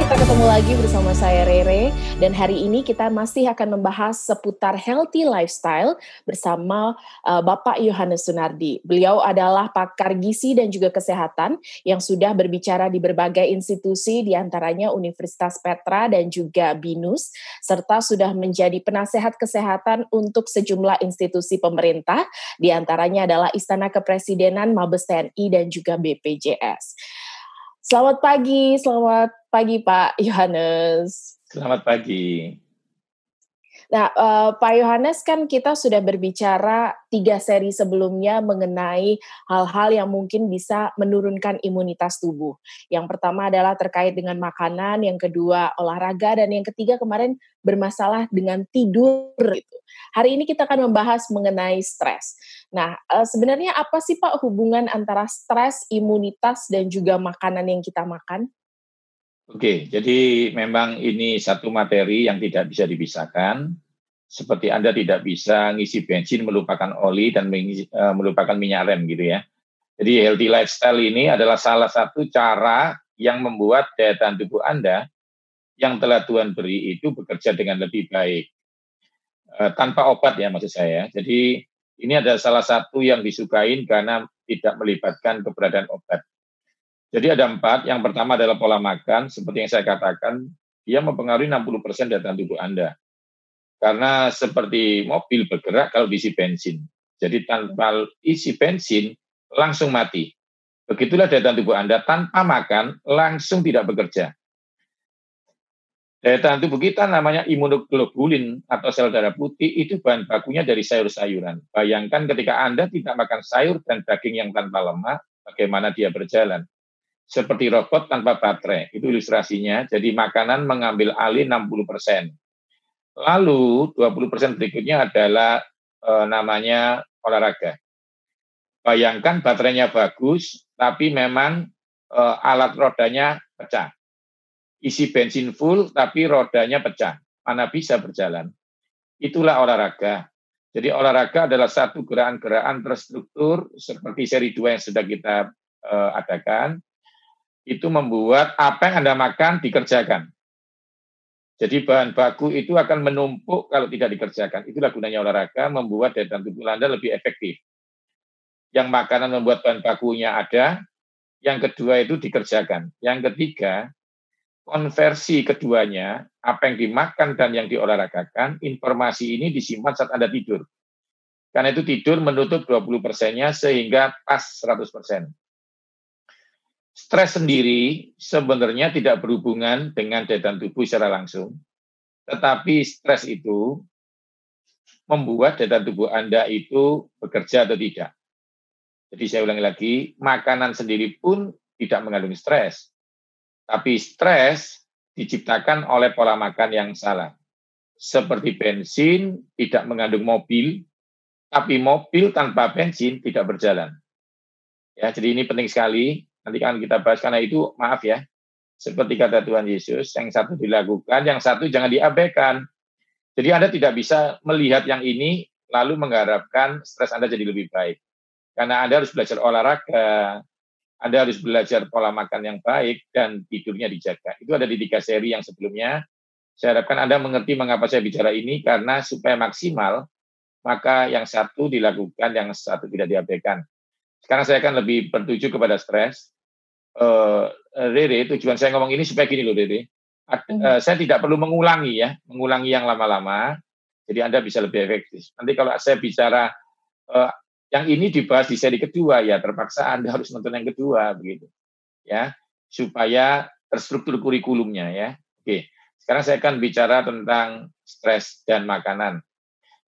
kita ketemu lagi bersama saya Rere dan hari ini kita masih akan membahas seputar healthy lifestyle bersama uh, Bapak Yohanes Sunardi. Beliau adalah pakar gizi dan juga kesehatan yang sudah berbicara di berbagai institusi diantaranya Universitas Petra dan juga BINUS serta sudah menjadi penasehat kesehatan untuk sejumlah institusi pemerintah diantaranya adalah Istana Kepresidenan, Mabes TNI dan juga BPJS. Selamat pagi, selamat pagi Pak Yohanes. Selamat pagi. Nah, uh, Pak Yohanes kan kita sudah berbicara tiga seri sebelumnya mengenai hal-hal yang mungkin bisa menurunkan imunitas tubuh. Yang pertama adalah terkait dengan makanan, yang kedua olahraga, dan yang ketiga kemarin bermasalah dengan tidur. Gitu. Hari ini kita akan membahas mengenai stres. Nah, uh, sebenarnya apa sih Pak hubungan antara stres, imunitas, dan juga makanan yang kita makan? Oke, jadi memang ini satu materi yang tidak bisa dipisahkan seperti Anda tidak bisa ngisi bensin, melupakan oli, dan mengisi, uh, melupakan minyak rem gitu ya. Jadi healthy lifestyle ini adalah salah satu cara yang membuat daya tahan tubuh Anda yang telah Tuhan beri itu bekerja dengan lebih baik. E, tanpa obat ya maksud saya. Jadi ini ada salah satu yang disukain karena tidak melibatkan keberadaan obat. Jadi ada empat. Yang pertama adalah pola makan. Seperti yang saya katakan, dia mempengaruhi 60% daya tahan tubuh Anda. Karena seperti mobil bergerak kalau diisi bensin. Jadi tanpa isi bensin langsung mati. Begitulah daya tahan tubuh Anda tanpa makan langsung tidak bekerja. Daya tahan tubuh kita namanya imunoglobulin atau sel darah putih itu bahan bakunya dari sayur-sayuran. Bayangkan ketika Anda tidak makan sayur dan daging yang tanpa lemak, bagaimana dia berjalan. Seperti robot tanpa baterai, itu ilustrasinya. Jadi makanan mengambil alih 60 persen. Lalu 20% berikutnya adalah e, namanya olahraga. Bayangkan baterainya bagus, tapi memang e, alat rodanya pecah. Isi bensin full, tapi rodanya pecah. Mana bisa berjalan? Itulah olahraga. Jadi olahraga adalah satu gerakan-gerakan terstruktur seperti seri dua yang sudah kita e, adakan. Itu membuat apa yang Anda makan dikerjakan jadi bahan baku itu akan menumpuk kalau tidak dikerjakan. Itulah gunanya olahraga, membuat daya tahan tubuh Anda lebih efektif. Yang makanan membuat bahan bakunya ada, yang kedua itu dikerjakan. Yang ketiga, konversi keduanya, apa yang dimakan dan yang diolahragakan, informasi ini disimpan saat Anda tidur. Karena itu tidur menutup 20 persennya sehingga pas 100 persen stres sendiri sebenarnya tidak berhubungan dengan daya tahan tubuh secara langsung, tetapi stres itu membuat daya tahan tubuh Anda itu bekerja atau tidak. Jadi saya ulangi lagi, makanan sendiri pun tidak mengandung stres. Tapi stres diciptakan oleh pola makan yang salah. Seperti bensin tidak mengandung mobil, tapi mobil tanpa bensin tidak berjalan. Ya, jadi ini penting sekali Nanti akan kita bahas karena itu maaf ya. Seperti kata Tuhan Yesus, yang satu dilakukan, yang satu jangan diabaikan. Jadi Anda tidak bisa melihat yang ini lalu mengharapkan stres Anda jadi lebih baik. Karena Anda harus belajar olahraga, Anda harus belajar pola makan yang baik dan tidurnya dijaga. Itu ada di tiga seri yang sebelumnya. Saya harapkan Anda mengerti mengapa saya bicara ini karena supaya maksimal maka yang satu dilakukan, yang satu tidak diabaikan. Sekarang saya akan lebih bertuju kepada stres. Uh, tujuan saya ngomong ini supaya gini loh Rere. Hmm. Eh, saya tidak perlu mengulangi ya, mengulangi yang lama-lama. Jadi Anda bisa lebih efektif. Nanti kalau saya bicara uh, yang ini dibahas di seri kedua ya terpaksa Anda harus nonton yang kedua begitu. Ya, supaya terstruktur kurikulumnya ya. Oke. Sekarang saya akan bicara tentang stres dan makanan.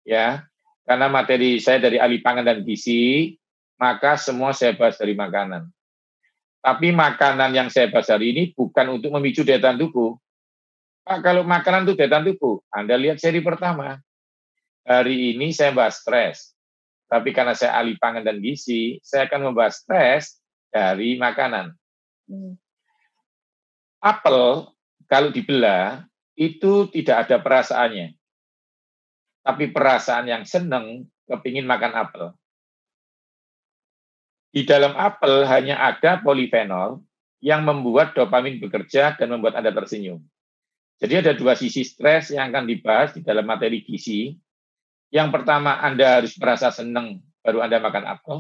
Ya. Karena materi saya dari ahli pangan dan gizi, maka semua saya bahas dari makanan. Tapi makanan yang saya bahas hari ini bukan untuk memicu daya tahan tubuh. Pak, kalau makanan itu daya tahan tubuh, Anda lihat seri pertama. Hari ini saya bahas stres. Tapi karena saya ahli pangan dan gizi, saya akan membahas stres dari makanan. Hmm. Apel kalau dibelah itu tidak ada perasaannya. Tapi perasaan yang senang kepingin makan apel. Di dalam apel hanya ada polifenol yang membuat dopamin bekerja dan membuat Anda tersenyum. Jadi ada dua sisi stres yang akan dibahas di dalam materi gizi. Yang pertama, Anda harus merasa senang baru Anda makan apel.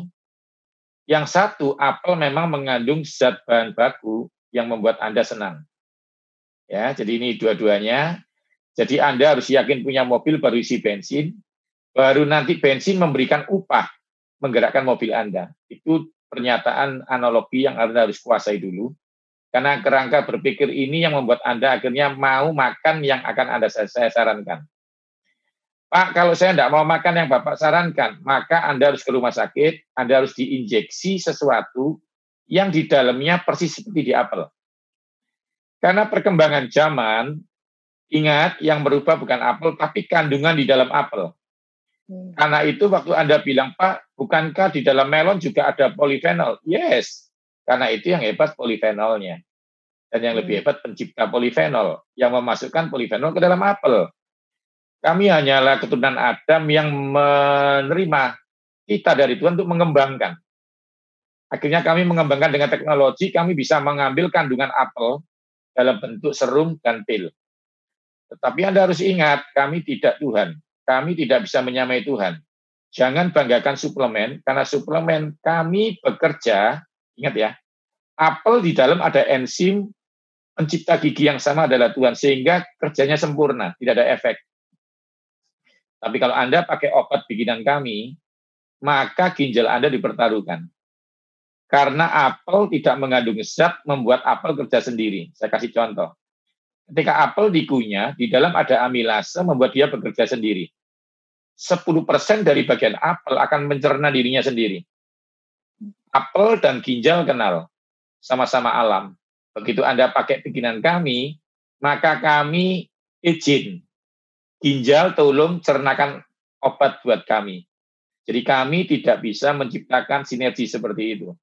Yang satu, apel memang mengandung zat bahan baku yang membuat Anda senang. Ya, jadi ini dua-duanya. Jadi Anda harus yakin punya mobil baru isi bensin, baru nanti bensin memberikan upah menggerakkan mobil Anda. Itu pernyataan analogi yang Anda harus kuasai dulu. Karena kerangka berpikir ini yang membuat Anda akhirnya mau makan yang akan Anda saya sarankan. Pak, kalau saya tidak mau makan yang Bapak sarankan, maka Anda harus ke rumah sakit, Anda harus diinjeksi sesuatu yang di dalamnya persis seperti di apel. Karena perkembangan zaman, ingat yang berubah bukan apel, tapi kandungan di dalam apel. Hmm. Karena itu waktu Anda bilang, Pak, bukankah di dalam melon juga ada polifenol? Yes, karena itu yang hebat polifenolnya. Dan yang lebih hmm. hebat pencipta polifenol, yang memasukkan polifenol ke dalam apel. Kami hanyalah keturunan Adam yang menerima kita dari Tuhan untuk mengembangkan. Akhirnya kami mengembangkan dengan teknologi, kami bisa mengambil kandungan apel dalam bentuk serum dan pil. Tetapi Anda harus ingat, kami tidak Tuhan kami tidak bisa menyamai Tuhan. Jangan banggakan suplemen, karena suplemen kami bekerja, ingat ya, apel di dalam ada enzim pencipta gigi yang sama adalah Tuhan, sehingga kerjanya sempurna, tidak ada efek. Tapi kalau Anda pakai obat bikinan kami, maka ginjal Anda dipertaruhkan. Karena apel tidak mengandung zat, membuat apel kerja sendiri. Saya kasih contoh ketika apel dikunyah, di dalam ada amilase membuat dia bekerja sendiri. 10% dari bagian apel akan mencerna dirinya sendiri. Apel dan ginjal kenal, sama-sama alam. Begitu Anda pakai bikinan kami, maka kami izin. Ginjal tolong cernakan obat buat kami. Jadi kami tidak bisa menciptakan sinergi seperti itu.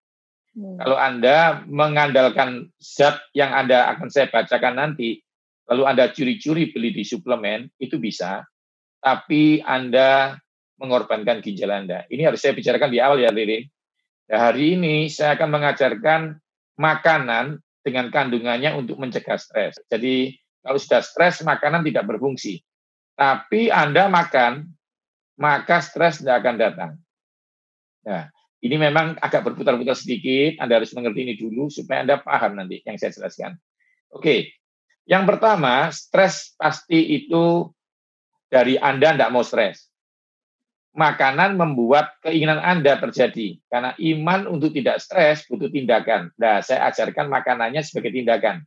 Hmm. Kalau Anda mengandalkan zat yang Anda akan saya bacakan nanti, lalu Anda curi-curi beli di suplemen, itu bisa tapi Anda mengorbankan ginjal Anda. Ini harus saya bicarakan di awal ya, Lili. Nah, hari ini saya akan mengajarkan makanan dengan kandungannya untuk mencegah stres. Jadi kalau sudah stres, makanan tidak berfungsi. Tapi Anda makan, maka stres tidak akan datang. Nah, ini memang agak berputar-putar sedikit, Anda harus mengerti ini dulu supaya Anda paham nanti yang saya jelaskan. Oke, yang pertama, stres pasti itu dari Anda tidak mau stres. Makanan membuat keinginan Anda terjadi. Karena iman untuk tidak stres butuh tindakan. Nah, saya ajarkan makanannya sebagai tindakan.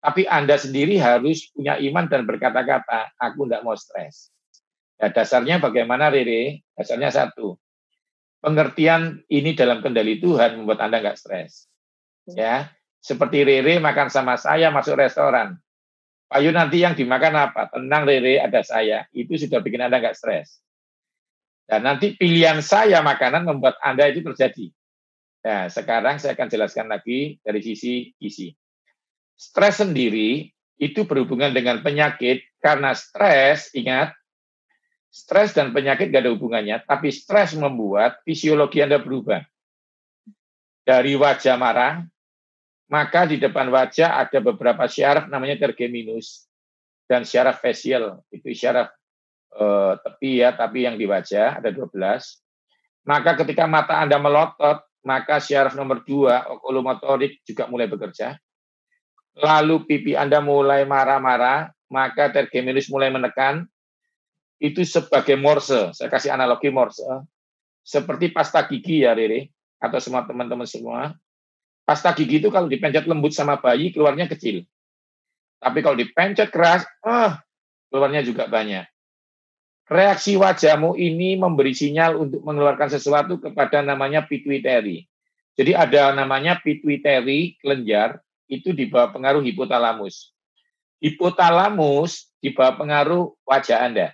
Tapi Anda sendiri harus punya iman dan berkata-kata, aku tidak mau stres. Nah, dasarnya bagaimana, Rere? Dasarnya satu. Pengertian ini dalam kendali Tuhan membuat Anda nggak stres. Ya, seperti Rere makan sama saya masuk restoran. Payu nanti yang dimakan apa? Tenang Rere, ada saya. Itu sudah bikin Anda nggak stres. Dan nanti pilihan saya makanan membuat Anda itu terjadi. Nah, sekarang saya akan jelaskan lagi dari sisi isi. Stres sendiri itu berhubungan dengan penyakit karena stres, ingat, stres dan penyakit gak ada hubungannya, tapi stres membuat fisiologi Anda berubah. Dari wajah marah maka di depan wajah ada beberapa syaraf namanya tergeminus dan syaraf facial itu syaraf eh, tepi ya tapi yang di wajah ada 12 maka ketika mata Anda melotot maka syaraf nomor 2 okulomotorik juga mulai bekerja lalu pipi Anda mulai marah-marah maka tergeminus mulai menekan itu sebagai morse saya kasih analogi morse seperti pasta gigi ya Riri atau semua teman-teman semua Pasta gigi itu kalau dipencet lembut sama bayi keluarnya kecil. Tapi kalau dipencet keras, ah, keluarnya juga banyak. Reaksi wajahmu ini memberi sinyal untuk mengeluarkan sesuatu kepada namanya pituitary. Jadi ada namanya pituitary kelenjar itu di bawah pengaruh hipotalamus. Hipotalamus di bawah pengaruh wajah Anda.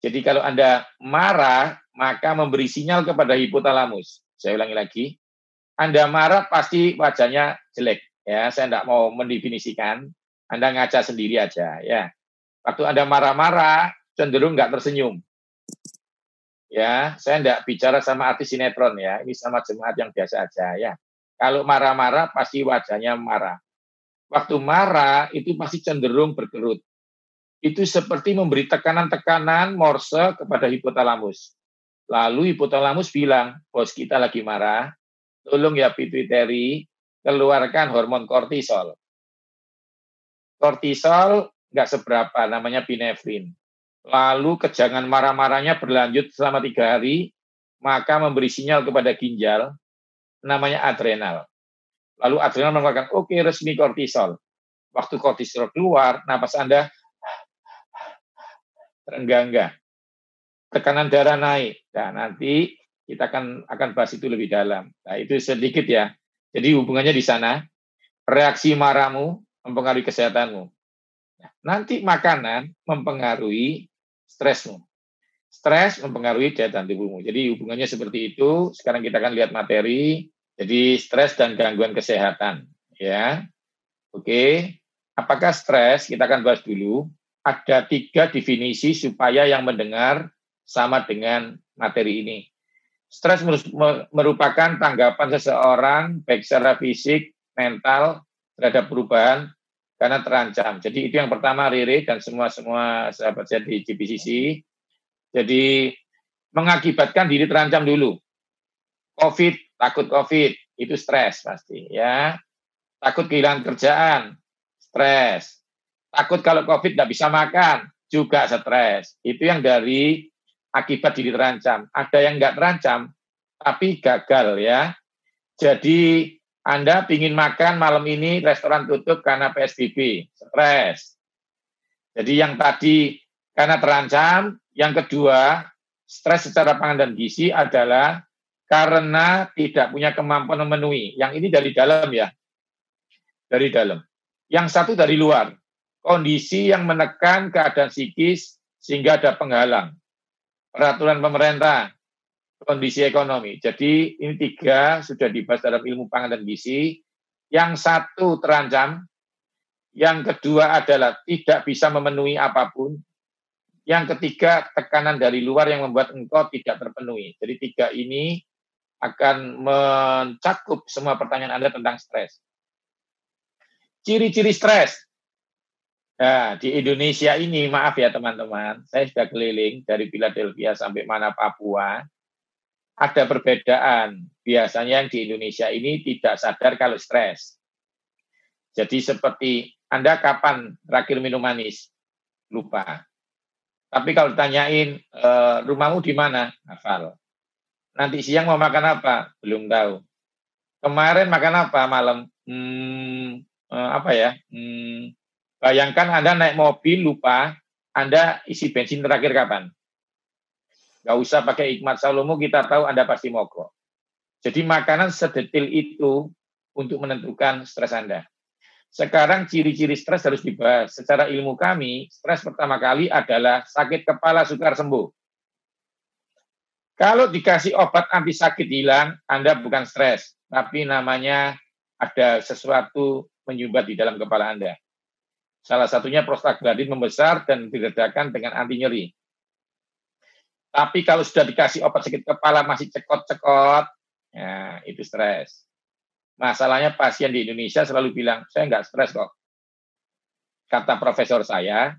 Jadi kalau Anda marah, maka memberi sinyal kepada hipotalamus. Saya ulangi lagi. Anda marah pasti wajahnya jelek. Ya, saya tidak mau mendefinisikan. Anda ngaca sendiri aja. Ya, waktu Anda marah-marah cenderung nggak tersenyum. Ya, saya tidak bicara sama artis sinetron ya. Ini sama jemaat yang biasa aja ya. Kalau marah-marah pasti wajahnya marah. Waktu marah itu pasti cenderung berkerut. Itu seperti memberi tekanan-tekanan morse kepada hipotalamus. Lalu hipotalamus bilang, bos kita lagi marah, tolong ya pituitary keluarkan hormon kortisol. Kortisol nggak seberapa, namanya pinefrin. Lalu kejangan marah-marahnya berlanjut selama tiga hari, maka memberi sinyal kepada ginjal, namanya adrenal. Lalu adrenal mengeluarkan, oke okay, resmi kortisol. Waktu kortisol keluar, napas Anda terenggang-enggang. Tekanan darah naik. Nah, nanti kita akan akan bahas itu lebih dalam. Nah, itu sedikit ya. Jadi hubungannya di sana. Reaksi maramu mempengaruhi kesehatanmu. Nah, nanti makanan mempengaruhi stresmu. Stres mempengaruhi daya tubuhmu. Jadi hubungannya seperti itu. Sekarang kita akan lihat materi. Jadi stres dan gangguan kesehatan, ya. Oke. Apakah stres? Kita akan bahas dulu. Ada tiga definisi supaya yang mendengar sama dengan materi ini. Stres merupakan tanggapan seseorang baik secara fisik, mental terhadap perubahan karena terancam. Jadi itu yang pertama Riri dan semua-semua sahabat saya di GPCC. Jadi mengakibatkan diri terancam dulu. Covid, takut Covid, itu stres pasti ya. Takut kehilangan kerjaan, stres. Takut kalau Covid tidak bisa makan, juga stres. Itu yang dari akibat diri terancam. Ada yang nggak terancam, tapi gagal ya. Jadi Anda ingin makan malam ini restoran tutup karena PSBB, stres. Jadi yang tadi karena terancam, yang kedua stres secara pangan dan gizi adalah karena tidak punya kemampuan memenuhi. Yang ini dari dalam ya, dari dalam. Yang satu dari luar, kondisi yang menekan keadaan psikis sehingga ada penghalang peraturan pemerintah, kondisi ekonomi. Jadi ini tiga sudah dibahas dalam ilmu pangan dan gizi. Yang satu terancam, yang kedua adalah tidak bisa memenuhi apapun, yang ketiga tekanan dari luar yang membuat engkau tidak terpenuhi. Jadi tiga ini akan mencakup semua pertanyaan Anda tentang stres. Ciri-ciri stres. Nah, di Indonesia ini, maaf ya teman-teman, saya sudah keliling dari Philadelphia sampai mana Papua, ada perbedaan. Biasanya yang di Indonesia ini tidak sadar kalau stres. Jadi seperti Anda kapan terakhir minum manis? Lupa. Tapi kalau ditanyain, e, rumahmu di mana? Hafal. Nanti siang mau makan apa? Belum tahu. Kemarin makan apa malam? Hmm, eh, apa ya? Hmm, Bayangkan Anda naik mobil lupa, Anda isi bensin terakhir kapan? Gak usah pakai hikmat Salomo, kita tahu Anda pasti mogok. Jadi makanan sedetil itu untuk menentukan stres Anda. Sekarang ciri-ciri stres harus dibahas. Secara ilmu kami, stres pertama kali adalah sakit kepala sukar sembuh. Kalau dikasih obat anti sakit hilang, Anda bukan stres, tapi namanya ada sesuatu menyumbat di dalam kepala Anda. Salah satunya prostaglandin membesar dan diredakan dengan anti nyeri. Tapi kalau sudah dikasih obat sakit kepala masih cekot-cekot, ya, itu stres. Masalahnya pasien di Indonesia selalu bilang, saya nggak stres kok. Kata profesor saya,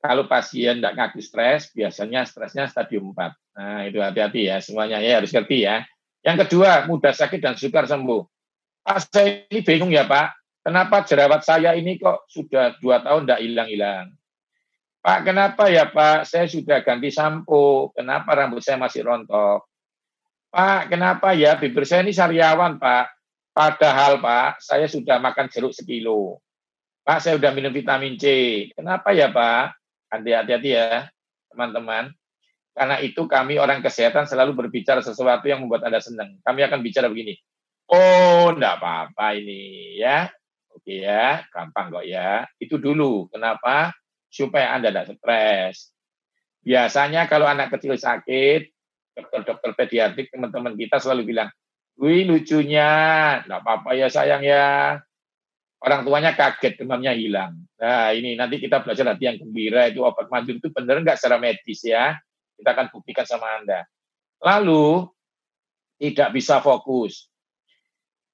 kalau pasien nggak ngaku stres, biasanya stresnya stadium 4. Nah, itu hati-hati ya semuanya. Ya harus ngerti ya. Yang kedua, mudah sakit dan sukar sembuh. Pas saya ini bingung ya Pak, kenapa jerawat saya ini kok sudah dua tahun tidak hilang-hilang? Pak, kenapa ya Pak? Saya sudah ganti sampo. Kenapa rambut saya masih rontok? Pak, kenapa ya bibir saya ini sariawan Pak? Padahal Pak, saya sudah makan jeruk sekilo. Pak, saya sudah minum vitamin C. Kenapa ya Pak? Hati-hati ya, teman-teman. Karena itu kami orang kesehatan selalu berbicara sesuatu yang membuat Anda senang. Kami akan bicara begini. Oh, enggak apa-apa ini ya. Oke ya, gampang kok ya. Itu dulu. Kenapa? Supaya Anda tidak stres. Biasanya kalau anak kecil sakit, dokter-dokter pediatrik teman-teman kita selalu bilang, wih lucunya, tidak apa-apa ya sayang ya. Orang tuanya kaget, demamnya hilang. Nah ini nanti kita belajar nanti yang gembira, itu obat manjur itu benar nggak secara medis ya. Kita akan buktikan sama Anda. Lalu, tidak bisa fokus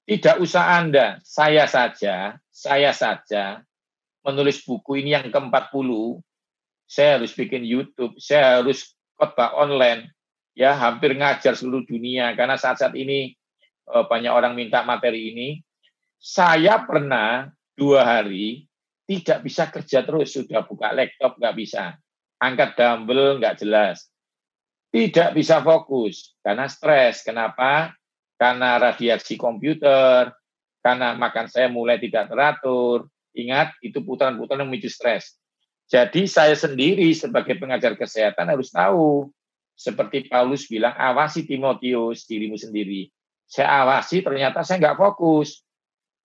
tidak usah Anda, saya saja, saya saja menulis buku ini yang ke-40, saya harus bikin YouTube, saya harus khotbah online, ya hampir ngajar seluruh dunia karena saat-saat ini eh, banyak orang minta materi ini. Saya pernah dua hari tidak bisa kerja terus, sudah buka laptop nggak bisa, angkat dumbbell nggak jelas, tidak bisa fokus karena stres. Kenapa? karena radiasi komputer, karena makan saya mulai tidak teratur. Ingat, itu putaran-putaran yang memicu stres. Jadi saya sendiri sebagai pengajar kesehatan harus tahu. Seperti Paulus bilang, awasi Timotius, dirimu sendiri. Saya awasi, ternyata saya nggak fokus.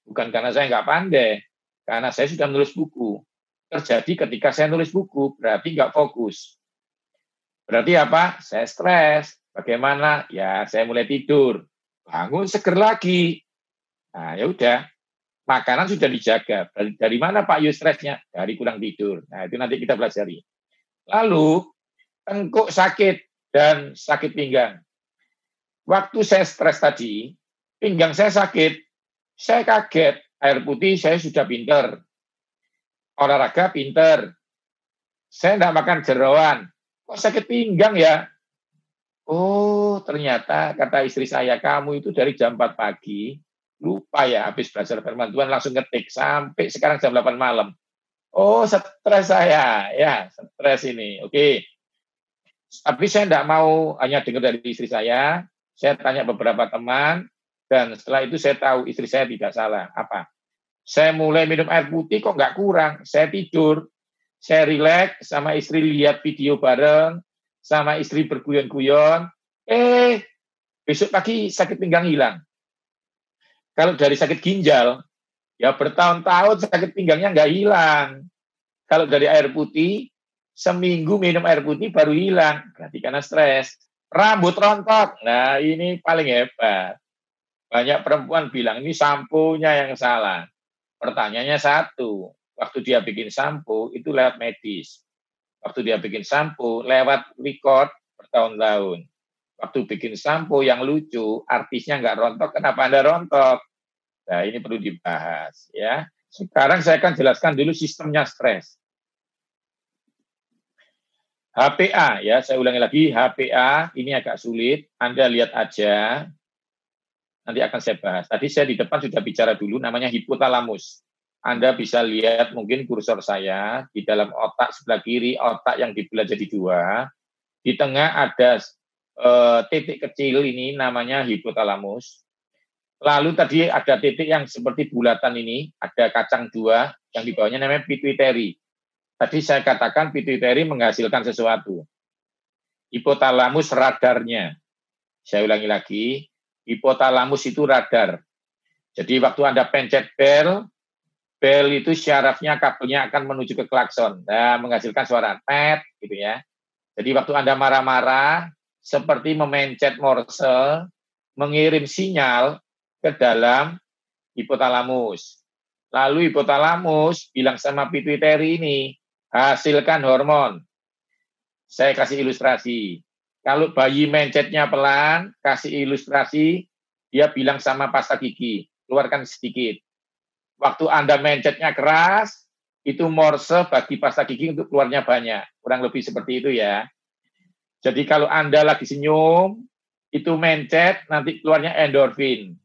Bukan karena saya nggak pandai, karena saya sudah menulis buku. Terjadi ketika saya nulis buku, berarti nggak fokus. Berarti apa? Saya stres. Bagaimana? Ya, saya mulai tidur bangun seger lagi. Nah, ya udah. Makanan sudah dijaga. Dari, mana Pak Yus stresnya? Dari kurang tidur. Nah, itu nanti kita pelajari. Lalu, tengkuk sakit dan sakit pinggang. Waktu saya stres tadi, pinggang saya sakit, saya kaget. Air putih saya sudah pinter. Olahraga pinter. Saya tidak makan jerawan. Kok sakit pinggang ya? Oh, oh ternyata kata istri saya kamu itu dari jam 4 pagi lupa ya habis belajar firman Tuhan langsung ngetik sampai sekarang jam 8 malam. Oh, stres saya. Ya, stres ini. Oke. Okay. Tapi saya tidak mau hanya dengar dari istri saya. Saya tanya beberapa teman dan setelah itu saya tahu istri saya tidak salah. Apa? Saya mulai minum air putih kok nggak kurang. Saya tidur, saya rileks sama istri lihat video bareng, sama istri berguyon-guyon, Eh, besok pagi sakit pinggang hilang. Kalau dari sakit ginjal, ya bertahun-tahun sakit pinggangnya nggak hilang. Kalau dari air putih, seminggu minum air putih baru hilang. Berarti karena stres. Rambut rontok. Nah, ini paling hebat. Banyak perempuan bilang, ini sampunya yang salah. Pertanyaannya satu, waktu dia bikin sampo, itu lewat medis. Waktu dia bikin sampo, lewat record bertahun-tahun Waktu bikin sampo yang lucu, artisnya nggak rontok, kenapa Anda rontok? Nah, ini perlu dibahas ya. Sekarang saya akan jelaskan dulu sistemnya stres. HPA ya, saya ulangi lagi HPA ini agak sulit. Anda lihat aja. Nanti akan saya bahas. Tadi saya di depan sudah bicara dulu namanya hipotalamus. Anda bisa lihat mungkin kursor saya di dalam otak sebelah kiri otak yang dibelah jadi dua. Di tengah ada Eh, titik kecil ini namanya hipotalamus. Lalu tadi ada titik yang seperti bulatan ini, ada kacang dua yang di bawahnya namanya pituitary. Tadi saya katakan pituitary menghasilkan sesuatu. Hipotalamus radarnya. Saya ulangi lagi, hipotalamus itu radar. Jadi waktu Anda pencet bel, bel itu syarafnya kabelnya akan menuju ke klakson, nah, menghasilkan suara net gitu ya. Jadi waktu Anda marah-marah, seperti memencet morse, mengirim sinyal ke dalam hipotalamus. Lalu hipotalamus bilang sama pituitary ini, hasilkan hormon. Saya kasih ilustrasi. Kalau bayi mencetnya pelan, kasih ilustrasi, dia bilang sama pasta gigi, keluarkan sedikit. Waktu Anda mencetnya keras, itu morse bagi pasta gigi untuk keluarnya banyak. Kurang lebih seperti itu ya. Jadi kalau Anda lagi senyum, itu mencet, nanti keluarnya endorfin.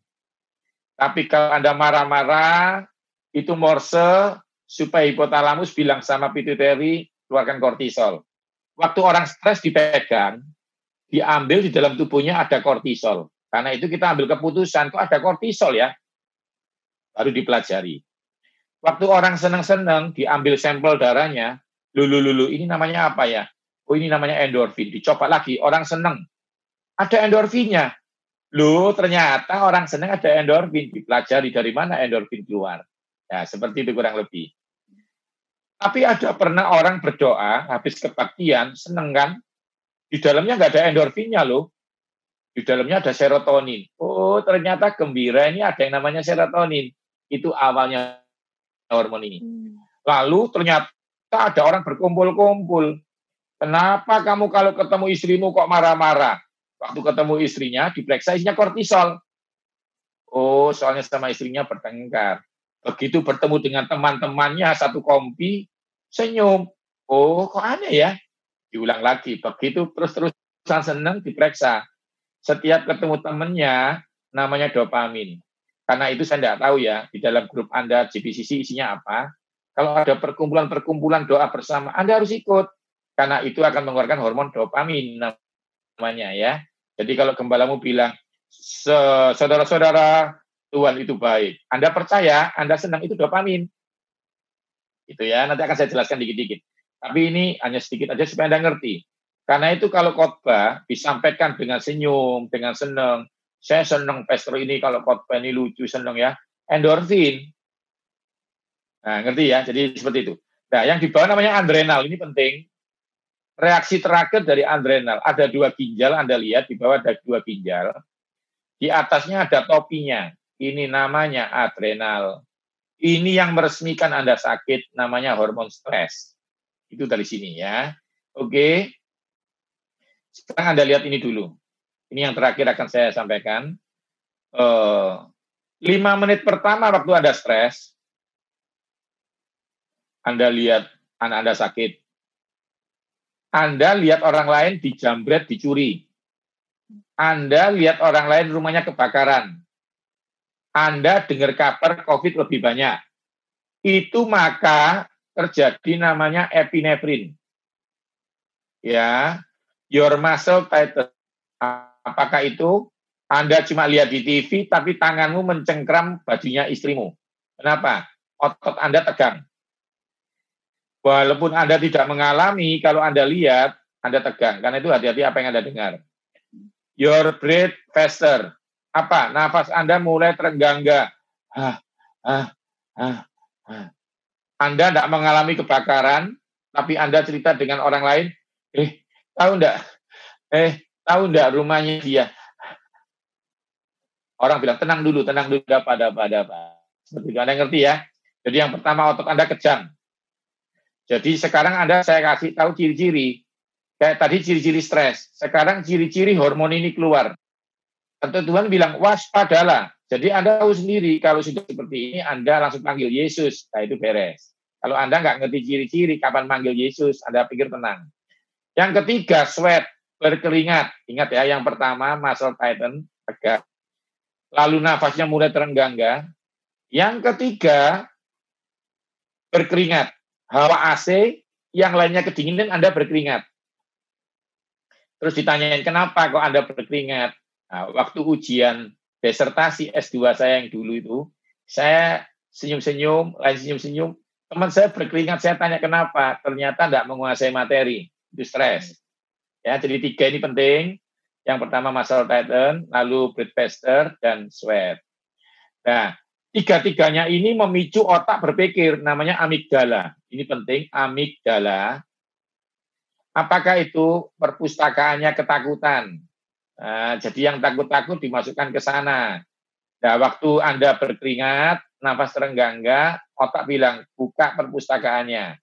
Tapi kalau Anda marah-marah, itu morse, supaya hipotalamus bilang sama pituitary, keluarkan kortisol. Waktu orang stres dipegang, diambil di dalam tubuhnya ada kortisol. Karena itu kita ambil keputusan, kok ada kortisol ya? Baru dipelajari. Waktu orang senang-senang, diambil sampel darahnya, lulu lulu ini namanya apa ya? Oh ini namanya endorfin. Dicoba lagi, orang seneng. Ada endorfinnya. Loh, ternyata orang seneng ada endorfin. Dipelajari dari mana endorfin keluar. Ya, seperti itu kurang lebih. Tapi ada pernah orang berdoa, habis kebaktian, seneng kan? Di dalamnya nggak ada endorfinnya loh. Di dalamnya ada serotonin. Oh, ternyata gembira ini ada yang namanya serotonin. Itu awalnya hormon ini. Hmm. Lalu ternyata ada orang berkumpul-kumpul. Kenapa kamu kalau ketemu istrimu kok marah-marah? Waktu ketemu istrinya, diperiksa isinya kortisol. Oh, soalnya sama istrinya bertengkar. Begitu bertemu dengan teman-temannya satu kompi, senyum. Oh, kok aneh ya? Diulang lagi. Begitu terus-terusan senang, diperiksa. Setiap ketemu temannya, namanya dopamin. Karena itu saya tidak tahu ya, di dalam grup Anda GPCC isinya apa. Kalau ada perkumpulan-perkumpulan doa bersama, Anda harus ikut karena itu akan mengeluarkan hormon dopamin namanya ya. Jadi kalau gembalamu bilang saudara-saudara Tuhan itu baik, Anda percaya, Anda senang itu dopamin. Itu ya, nanti akan saya jelaskan dikit-dikit. Tapi ini hanya sedikit aja supaya Anda ngerti. Karena itu kalau khotbah disampaikan dengan senyum, dengan senang, saya senang pastor ini kalau khotbah ini lucu senang ya, endorfin. Nah, ngerti ya? Jadi seperti itu. Nah, yang dibawa namanya adrenal ini penting reaksi terakhir dari adrenal. Ada dua ginjal, Anda lihat di bawah ada dua ginjal. Di atasnya ada topinya. Ini namanya adrenal. Ini yang meresmikan Anda sakit, namanya hormon stres. Itu dari sini ya. Oke. Sekarang Anda lihat ini dulu. Ini yang terakhir akan saya sampaikan. Uh, lima menit pertama waktu Anda stres, Anda lihat anak Anda sakit, anda lihat orang lain dijambret, dicuri. Anda lihat orang lain rumahnya kebakaran. Anda dengar kabar COVID lebih banyak. Itu maka terjadi namanya epinefrin. Ya, your muscle tightness. Apakah itu Anda cuma lihat di TV tapi tanganmu mencengkram bajunya istrimu? Kenapa? Otot Anda tegang. Walaupun Anda tidak mengalami, kalau Anda lihat, Anda tegang. Karena itu hati-hati apa yang Anda dengar. Your breath faster. Apa? Nafas Anda mulai tergangga. Ah, ah, ah, ah. Anda tidak mengalami kebakaran, tapi Anda cerita dengan orang lain, eh, tahu enggak? Eh, tahu enggak rumahnya dia? Orang bilang, tenang dulu, tenang dulu, pada, pada, pada. Seperti itu, Anda ngerti ya? Jadi yang pertama otot Anda kejang, jadi sekarang Anda saya kasih tahu ciri-ciri. Kayak tadi ciri-ciri stres, sekarang ciri-ciri hormon ini keluar. Tentu Tuhan bilang waspadalah. Jadi Anda tahu sendiri kalau sudah seperti ini Anda langsung panggil Yesus, nah itu beres. Kalau Anda nggak ngerti ciri-ciri kapan manggil Yesus, Anda pikir tenang. Yang ketiga, sweat, berkeringat. Ingat ya, yang pertama muscle tighten, tegak. Lalu nafasnya mulai terengganga. Yang ketiga, berkeringat hawa AC, yang lainnya kedinginan, Anda berkeringat. Terus ditanyain, kenapa kok Anda berkeringat? Nah, waktu ujian desertasi S2 saya yang dulu itu, saya senyum-senyum, lain senyum-senyum, teman saya berkeringat, saya tanya kenapa, ternyata tidak menguasai materi, itu stres. Ya, jadi tiga ini penting, yang pertama muscle tighten, lalu breath faster, dan sweat. Nah, Tiga-tiganya ini memicu otak berpikir, namanya amigdala. Ini penting, amigdala. Apakah itu perpustakaannya ketakutan? Nah, jadi yang takut-takut dimasukkan ke sana. Nah, waktu Anda berkeringat, nafas terenggang otak bilang, buka perpustakaannya.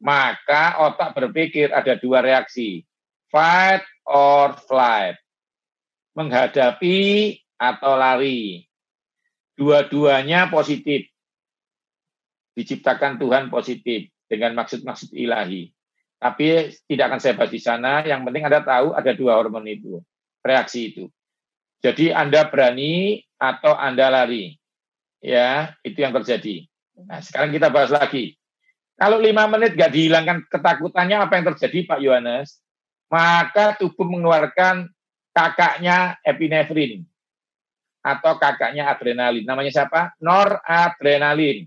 Maka otak berpikir ada dua reaksi, fight or flight. Menghadapi atau lari Dua-duanya positif. Diciptakan Tuhan positif dengan maksud-maksud ilahi. Tapi tidak akan saya bahas di sana. Yang penting Anda tahu ada dua hormon itu, reaksi itu. Jadi Anda berani atau Anda lari. Ya, itu yang terjadi. Nah, sekarang kita bahas lagi. Kalau lima menit nggak dihilangkan ketakutannya, apa yang terjadi Pak Yohanes? Maka tubuh mengeluarkan kakaknya epinefrin atau kakaknya adrenalin. Namanya siapa? Noradrenalin.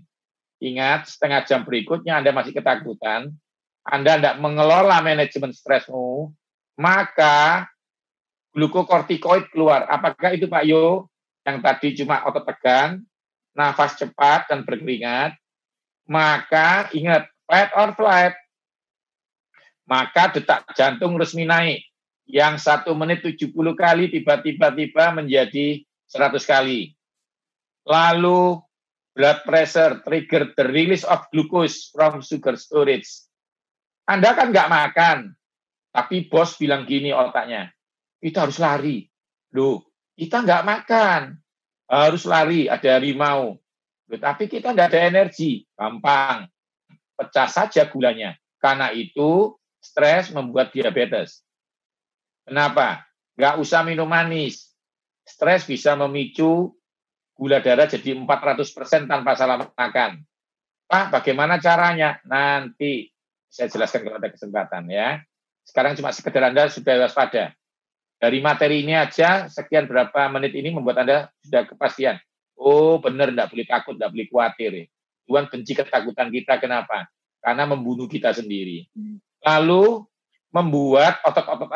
Ingat, setengah jam berikutnya Anda masih ketakutan, Anda tidak mengelola manajemen stresmu, maka glukokortikoid keluar. Apakah itu Pak Yo yang tadi cuma otot tegang, nafas cepat dan berkeringat? Maka ingat, fight or flight. Maka detak jantung resmi naik. Yang satu menit 70 kali tiba-tiba tiba menjadi 100 kali. Lalu blood pressure trigger the release of glucose from sugar storage. Anda kan nggak makan, tapi bos bilang gini otaknya, kita harus lari. Loh, kita nggak makan, harus lari, ada harimau. Loh, tapi kita nggak ada energi, gampang. Pecah saja gulanya. Karena itu, stres membuat diabetes. Kenapa? Nggak usah minum manis, Stres bisa memicu gula darah jadi 400% tanpa salah makan. Pak, bagaimana caranya? Nanti saya jelaskan kalau ada kesempatan ya. Sekarang cuma sekedar Anda sudah waspada. Dari materi ini aja, sekian berapa menit ini membuat Anda sudah kepastian. Oh, benar, enggak boleh takut, enggak boleh khawatir. Tuhan benci ketakutan kita, kenapa? Karena membunuh kita sendiri. Hmm. Lalu, membuat otot-otot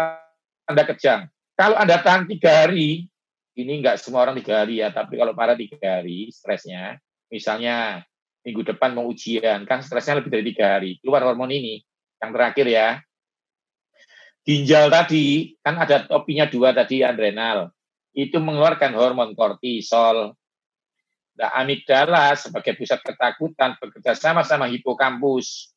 Anda kejang. Kalau Anda tahan tiga hari, ini nggak semua orang tiga hari ya, tapi kalau para tiga hari stresnya, misalnya minggu depan mau ujian, kan stresnya lebih dari tiga hari. Keluar hormon ini, yang terakhir ya. Ginjal tadi, kan ada topinya dua tadi, adrenal. Itu mengeluarkan hormon kortisol. Nah, amigdala sebagai pusat ketakutan bekerja sama sama hipokampus.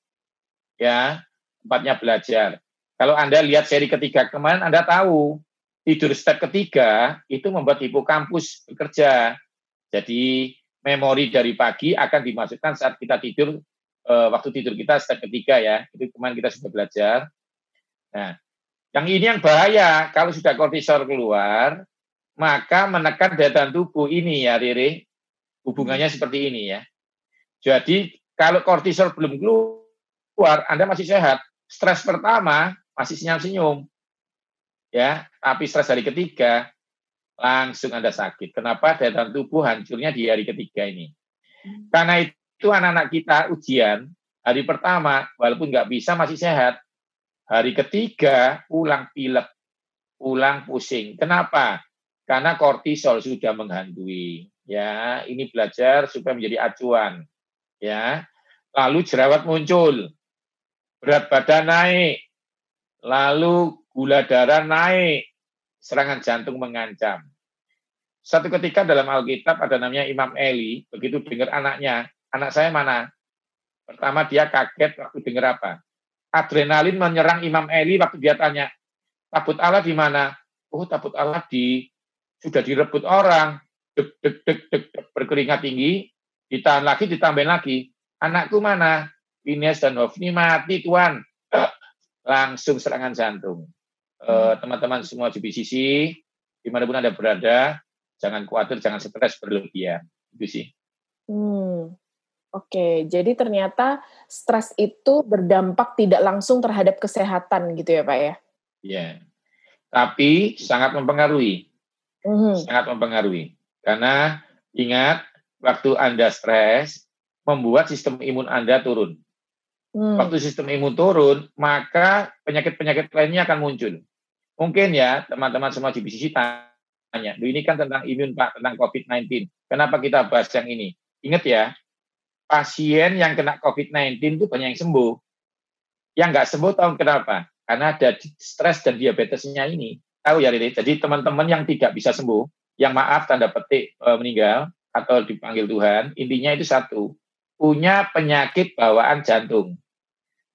Ya, tempatnya belajar. Kalau Anda lihat seri ketiga kemarin, Anda tahu tidur step ketiga itu membuat hipokampus bekerja. Jadi memori dari pagi akan dimasukkan saat kita tidur e, waktu tidur kita step ketiga ya. Itu kemarin kita sudah belajar. Nah, yang ini yang bahaya kalau sudah kortisol keluar, maka menekan daya tahan tubuh ini ya Riri. Hubungannya seperti ini ya. Jadi kalau kortisol belum keluar, Anda masih sehat. Stres pertama masih senyum-senyum ya tapi stres hari ketiga langsung Anda sakit. Kenapa? Daya tahan tubuh hancurnya di hari ketiga ini. Hmm. Karena itu anak-anak kita ujian hari pertama walaupun nggak bisa masih sehat. Hari ketiga pulang pilek, pulang pusing. Kenapa? Karena kortisol sudah menghantui. Ya, ini belajar supaya menjadi acuan. Ya. Lalu jerawat muncul. Berat badan naik. Lalu gula darah naik, serangan jantung mengancam. Satu ketika dalam Alkitab ada namanya Imam Eli, begitu dengar anaknya, anak saya mana? Pertama dia kaget waktu dengar apa? Adrenalin menyerang Imam Eli waktu dia tanya, takut Allah di mana? Oh takut Allah di sudah direbut orang, deg deg deg deg, dek, berkeringat tinggi, ditahan lagi, ditambahin lagi. Anakku mana? Ines dan Hofni mati, Tuhan. Langsung serangan jantung. Eh, hmm. teman-teman eh, semua di BCC, dimanapun Anda berada, jangan khawatir, jangan stres berlebihan. Itu sih. Hmm. Oke, jadi ternyata stres itu berdampak tidak langsung terhadap kesehatan gitu ya Pak ya? Iya, yeah. tapi sangat mempengaruhi, mm-hmm. sangat mempengaruhi. Karena ingat, waktu Anda stres, membuat sistem imun Anda turun. Hmm. Waktu sistem imun turun, maka penyakit-penyakit lainnya akan muncul. Mungkin ya teman-teman semua di BCC tanya, ini kan tentang imun Pak, tentang COVID-19. Kenapa kita bahas yang ini? Ingat ya, pasien yang kena COVID-19 itu banyak yang sembuh. Yang nggak sembuh tahun kenapa? Karena ada stres dan diabetesnya ini. Tahu ya, Lili? Jadi teman-teman yang tidak bisa sembuh, yang maaf tanda petik e, meninggal atau dipanggil Tuhan, intinya itu satu, punya penyakit bawaan jantung.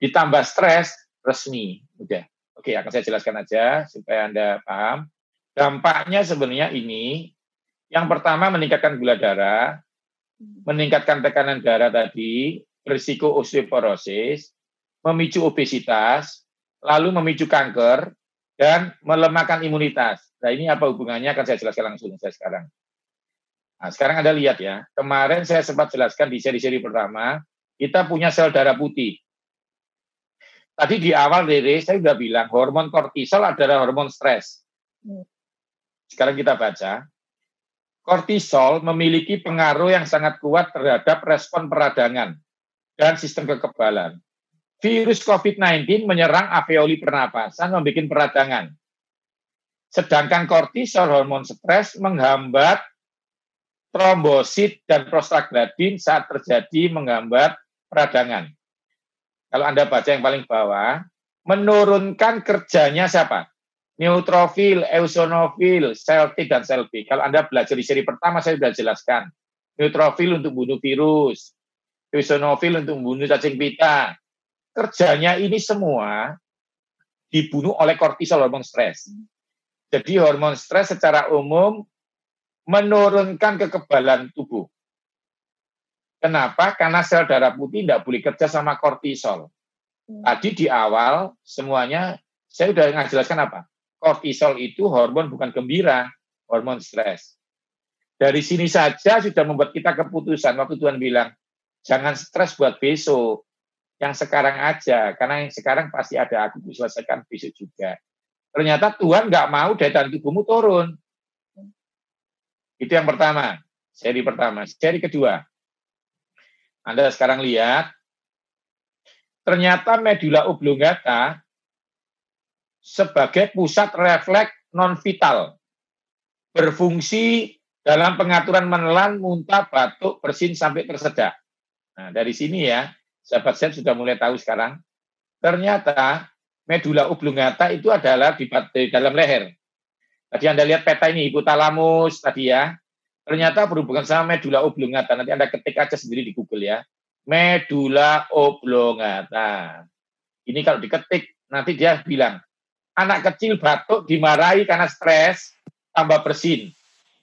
Ditambah stres, resmi. Udah. Oke, akan saya jelaskan aja supaya Anda paham. Dampaknya sebenarnya ini, yang pertama meningkatkan gula darah, meningkatkan tekanan darah tadi, risiko osteoporosis, memicu obesitas, lalu memicu kanker, dan melemahkan imunitas. Nah ini apa hubungannya akan saya jelaskan langsung saya sekarang. Nah, sekarang Anda lihat ya, kemarin saya sempat jelaskan di seri-seri pertama, kita punya sel darah putih. Tadi di awal dari saya sudah bilang hormon kortisol adalah hormon stres. Hmm. Sekarang kita baca. Kortisol memiliki pengaruh yang sangat kuat terhadap respon peradangan dan sistem kekebalan. Virus COVID-19 menyerang alveoli pernapasan, membuat peradangan. Sedangkan kortisol, hormon stres, menghambat trombosit dan prostaglandin saat terjadi menghambat peradangan. Kalau Anda baca yang paling bawah, menurunkan kerjanya siapa? Neutrofil, eosinofil, sel T dan sel B. Kalau Anda belajar di seri pertama saya sudah jelaskan. Neutrofil untuk bunuh virus, eosinofil untuk bunuh cacing pita. Kerjanya ini semua dibunuh oleh kortisol hormon stres. Jadi hormon stres secara umum menurunkan kekebalan tubuh. Kenapa? Karena sel darah putih tidak boleh kerja sama kortisol. Hmm. Tadi di awal semuanya saya sudah ngajelaskan apa? Kortisol itu hormon bukan gembira, hormon stres. Dari sini saja sudah membuat kita keputusan. Waktu Tuhan bilang, jangan stres buat besok, yang sekarang aja, karena yang sekarang pasti ada aku diselesaikan besok juga. Ternyata Tuhan nggak mau daya tahan tubuhmu turun. Itu yang pertama, seri pertama. Seri kedua, anda sekarang lihat, ternyata medula oblongata sebagai pusat refleks non-vital, berfungsi dalam pengaturan menelan, muntah, batuk, bersin, sampai tersedak. Nah, dari sini ya, sahabat saya sudah mulai tahu sekarang, ternyata medula oblongata itu adalah di, dalam leher. Tadi Anda lihat peta ini, hipotalamus tadi ya, ternyata berhubungan sama medula oblongata. Nanti Anda ketik aja sendiri di Google ya. Medula oblongata. Ini kalau diketik, nanti dia bilang, anak kecil batuk dimarahi karena stres, tambah bersin,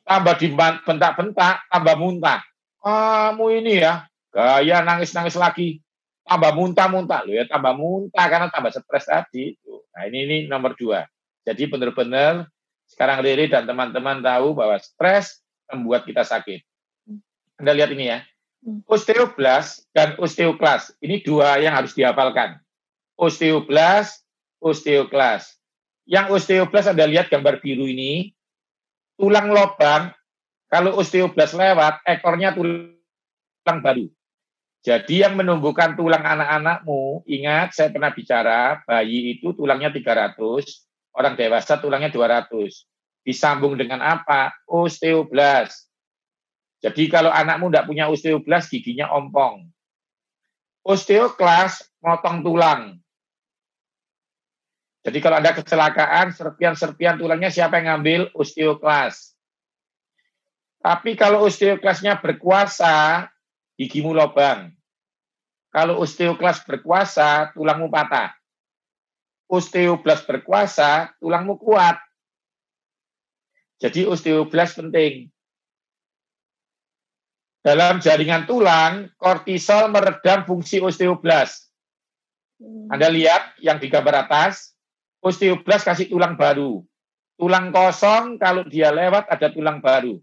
tambah dibentak-bentak, tambah muntah. Kamu ini ya, gaya nangis-nangis lagi, tambah muntah-muntah. Loh ya, tambah muntah karena tambah stres tadi. Nah ini, ini nomor dua. Jadi benar-benar sekarang Riri dan teman-teman tahu bahwa stres membuat kita sakit. Hmm. Anda lihat ini ya. Hmm. Osteoblast dan osteoklas. Ini dua yang harus dihafalkan. Osteoblast, osteoklas. Yang osteoblast Anda lihat gambar biru ini, tulang lobang, kalau osteoblast lewat, ekornya tulang baru. Jadi yang menumbuhkan tulang anak-anakmu, ingat saya pernah bicara, bayi itu tulangnya 300, orang dewasa tulangnya 200. Disambung dengan apa? Osteoblas. Jadi kalau anakmu tidak punya osteoblas, giginya ompong. Osteoklas, motong tulang. Jadi kalau ada kecelakaan, serpian-serpian tulangnya siapa yang ngambil? Osteoklas. Tapi kalau osteoklasnya berkuasa, gigimu lobang. Kalau osteoklas berkuasa, tulangmu patah. Osteoblas berkuasa, tulangmu kuat. Jadi osteoblas penting. Dalam jaringan tulang, kortisol meredam fungsi osteoblas. Hmm. Anda lihat yang di gambar atas, osteoblas kasih tulang baru. Tulang kosong kalau dia lewat ada tulang baru.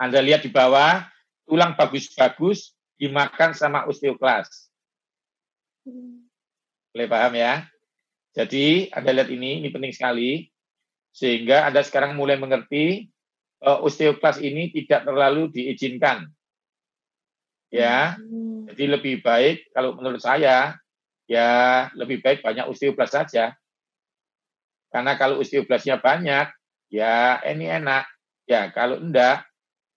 Anda lihat di bawah, tulang bagus-bagus dimakan sama osteoklas. Hmm. Boleh paham ya? Jadi Anda lihat ini, ini penting sekali. Sehingga Anda sekarang mulai mengerti uh, eh, osteoklas ini tidak terlalu diizinkan. Ya, hmm. jadi lebih baik kalau menurut saya ya lebih baik banyak osteoblas saja. Karena kalau osteoblasnya banyak, ya ini enak. Ya, kalau enggak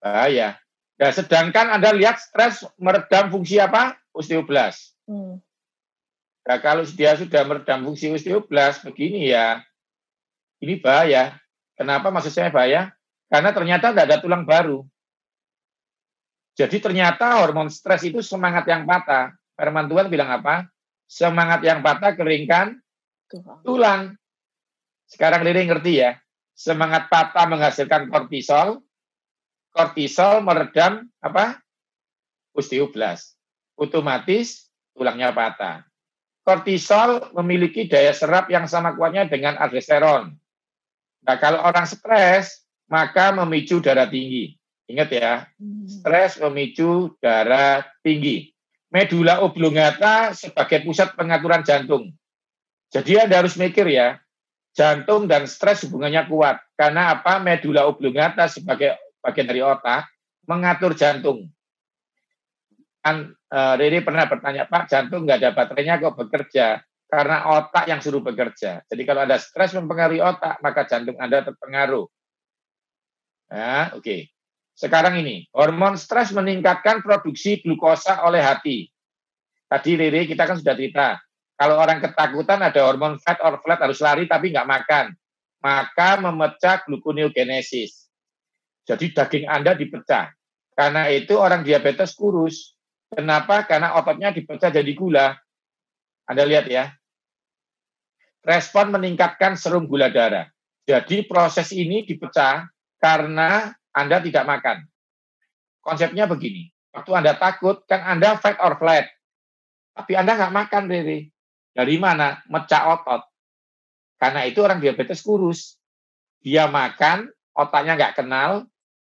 bahaya. Nah, sedangkan Anda lihat stres meredam fungsi apa? Osteoblas. Hmm. Nah, kalau dia sudah meredam fungsi osteoblas begini ya, ini bahaya. Kenapa maksud saya bahaya? Karena ternyata tidak ada tulang baru. Jadi ternyata hormon stres itu semangat yang patah. Firman Tuhan bilang apa? Semangat yang patah keringkan tulang. Sekarang Lili ngerti ya. Semangat patah menghasilkan kortisol. Kortisol meredam apa? Osteoblas. Otomatis tulangnya patah. Kortisol memiliki daya serap yang sama kuatnya dengan aldosteron. Nah, kalau orang stres, maka memicu darah tinggi. Ingat ya, hmm. stres memicu darah tinggi. Medula oblongata sebagai pusat pengaturan jantung. Jadi Anda harus mikir ya, jantung dan stres hubungannya kuat. Karena apa? Medula oblongata sebagai bagian dari otak mengatur jantung. Kan Riri pernah bertanya, Pak, jantung nggak ada baterainya kok bekerja karena otak yang suruh bekerja. Jadi kalau ada stres mempengaruhi otak, maka jantung Anda terpengaruh. Ya, oke. Okay. Sekarang ini, hormon stres meningkatkan produksi glukosa oleh hati. Tadi Riri kita kan sudah cerita, kalau orang ketakutan ada hormon fat or flat harus lari tapi nggak makan. Maka memecah gluconeogenesis. Jadi daging Anda dipecah. Karena itu orang diabetes kurus. Kenapa? Karena ototnya dipecah jadi gula. Anda lihat ya. Respon meningkatkan serum gula darah. Jadi proses ini dipecah karena Anda tidak makan. Konsepnya begini. Waktu Anda takut, kan Anda fight or flight. Tapi Anda nggak makan, Riri. Dari mana? Mecah otot. Karena itu orang diabetes kurus. Dia makan, otaknya nggak kenal,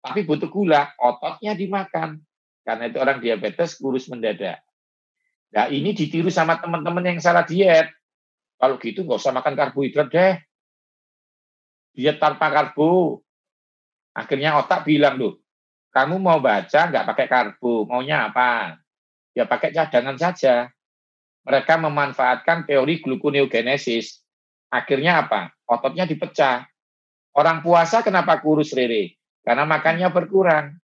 tapi butuh gula, ototnya dimakan. Karena itu orang diabetes kurus mendadak. Nah ini ditiru sama teman-teman yang salah diet. Kalau gitu nggak usah makan karbohidrat deh. Diet tanpa karbo. Akhirnya otak bilang loh, kamu mau baca nggak pakai karbo, maunya apa? Ya pakai cadangan saja. Mereka memanfaatkan teori gluconeogenesis. Akhirnya apa? Ototnya dipecah. Orang puasa kenapa kurus, riri? Karena makannya berkurang.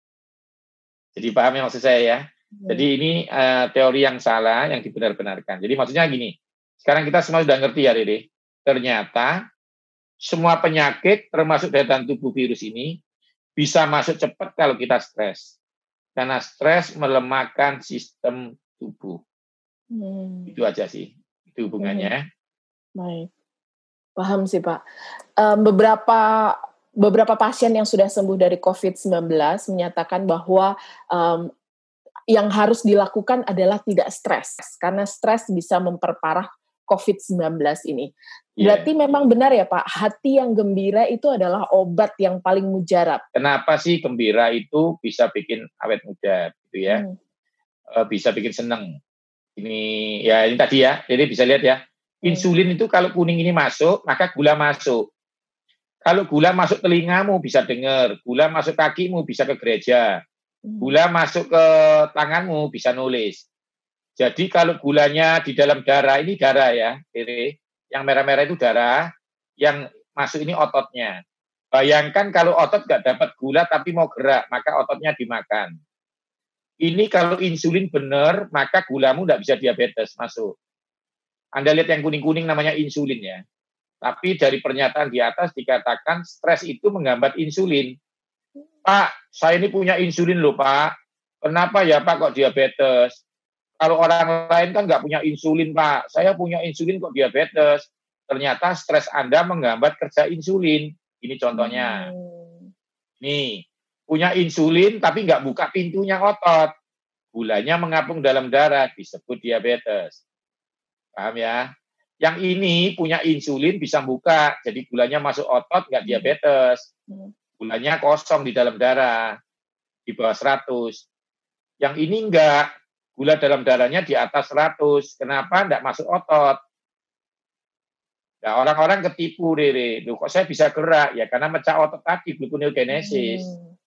Jadi paham yang maksud saya ya? Jadi ini uh, teori yang salah yang dibenar-benarkan. Jadi maksudnya gini, sekarang kita semua sudah ngerti ya Riri. Ternyata semua penyakit termasuk daya tahan tubuh virus ini bisa masuk cepat kalau kita stres. Karena stres melemahkan sistem tubuh. Hmm. Itu aja sih, itu hubungannya. Hmm. Baik. Paham sih, Pak. Um, beberapa beberapa pasien yang sudah sembuh dari COVID-19 menyatakan bahwa um, yang harus dilakukan adalah tidak stres karena stres bisa memperparah COVID-19 ini. Iya. Berarti yeah. memang benar ya Pak, hati yang gembira itu adalah obat yang paling mujarab. Kenapa sih gembira itu bisa bikin awet muda gitu ya? Hmm. E, bisa bikin seneng. Ini ya ini tadi ya, jadi bisa lihat ya. Hmm. Insulin itu kalau kuning ini masuk, maka gula masuk. Kalau gula masuk telingamu bisa dengar, gula masuk kakimu bisa ke gereja, Hmm. Gula masuk ke tanganmu bisa nulis. Jadi kalau gulanya di dalam darah ini darah ya, kiri. Yang merah-merah itu darah, yang masuk ini ototnya. Bayangkan kalau otot nggak dapat gula tapi mau gerak, maka ototnya dimakan. Ini kalau insulin benar, maka gulamu nggak bisa diabetes masuk. Anda lihat yang kuning-kuning namanya insulin ya. Tapi dari pernyataan di atas dikatakan stres itu menggambat insulin. Pak, saya ini punya insulin loh Pak. Kenapa ya Pak kok diabetes? Kalau orang lain kan nggak punya insulin Pak. Saya punya insulin kok diabetes. Ternyata stres Anda menghambat kerja insulin. Ini contohnya. Hmm. Nih, punya insulin tapi nggak buka pintunya otot. Gulanya mengapung dalam darah, disebut diabetes. Paham ya? Yang ini punya insulin bisa buka, jadi gulanya masuk otot, nggak hmm. diabetes. Hmm gulanya kosong di dalam darah, di bawah 100. Yang ini enggak, gula dalam darahnya di atas 100. Kenapa? Enggak masuk otot. Nah, orang-orang ketipu, Rere. Duh, kok saya bisa gerak? Ya, karena mecah otot tadi, gluconeogenesis. Hmm.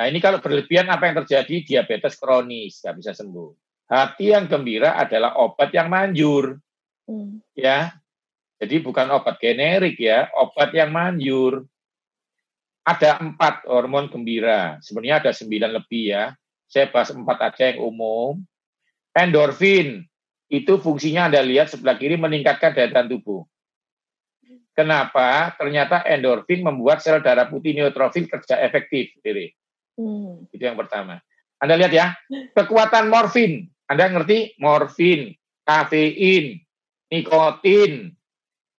Nah, ini kalau berlebihan apa yang terjadi? Diabetes kronis, nggak bisa sembuh. Hati yang gembira adalah obat yang manjur. Hmm. Ya, jadi bukan obat generik ya, obat yang manjur ada empat hormon gembira. Sebenarnya ada sembilan lebih ya. Saya bahas empat aja yang umum. Endorfin itu fungsinya Anda lihat sebelah kiri meningkatkan daya tahan tubuh. Kenapa? Ternyata endorfin membuat sel darah putih neutrofil kerja efektif. Diri. Hmm. Itu yang pertama. Anda lihat ya, kekuatan morfin. Anda ngerti? Morfin, kafein, nikotin,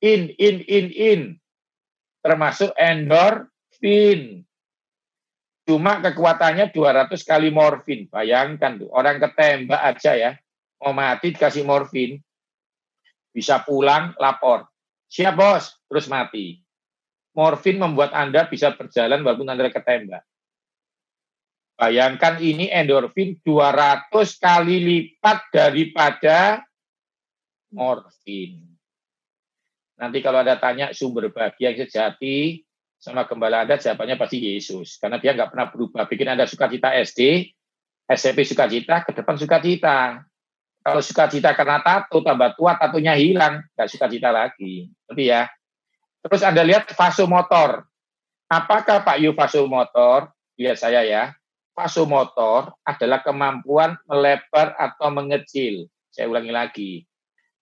in, in, in, in. Termasuk endor, morfin. Cuma kekuatannya 200 kali morfin. Bayangkan tuh, orang ketembak aja ya. Mau mati dikasih morfin. Bisa pulang, lapor. Siap bos, terus mati. Morfin membuat Anda bisa berjalan walaupun Anda ketembak. Bayangkan ini endorfin 200 kali lipat daripada morfin. Nanti kalau ada tanya sumber bahagia yang sejati, sama gembala Anda jawabannya pasti Yesus. Karena dia nggak pernah berubah. Bikin Anda sukacita SD, SMP sukacita, ke depan sukacita. Kalau sukacita karena tato, tambah tua, tatunya hilang. Nggak sukacita lagi. Tapi ya. Terus Anda lihat faso motor. Apakah Pak Yu faso motor? Lihat saya ya. Faso motor adalah kemampuan melebar atau mengecil. Saya ulangi lagi.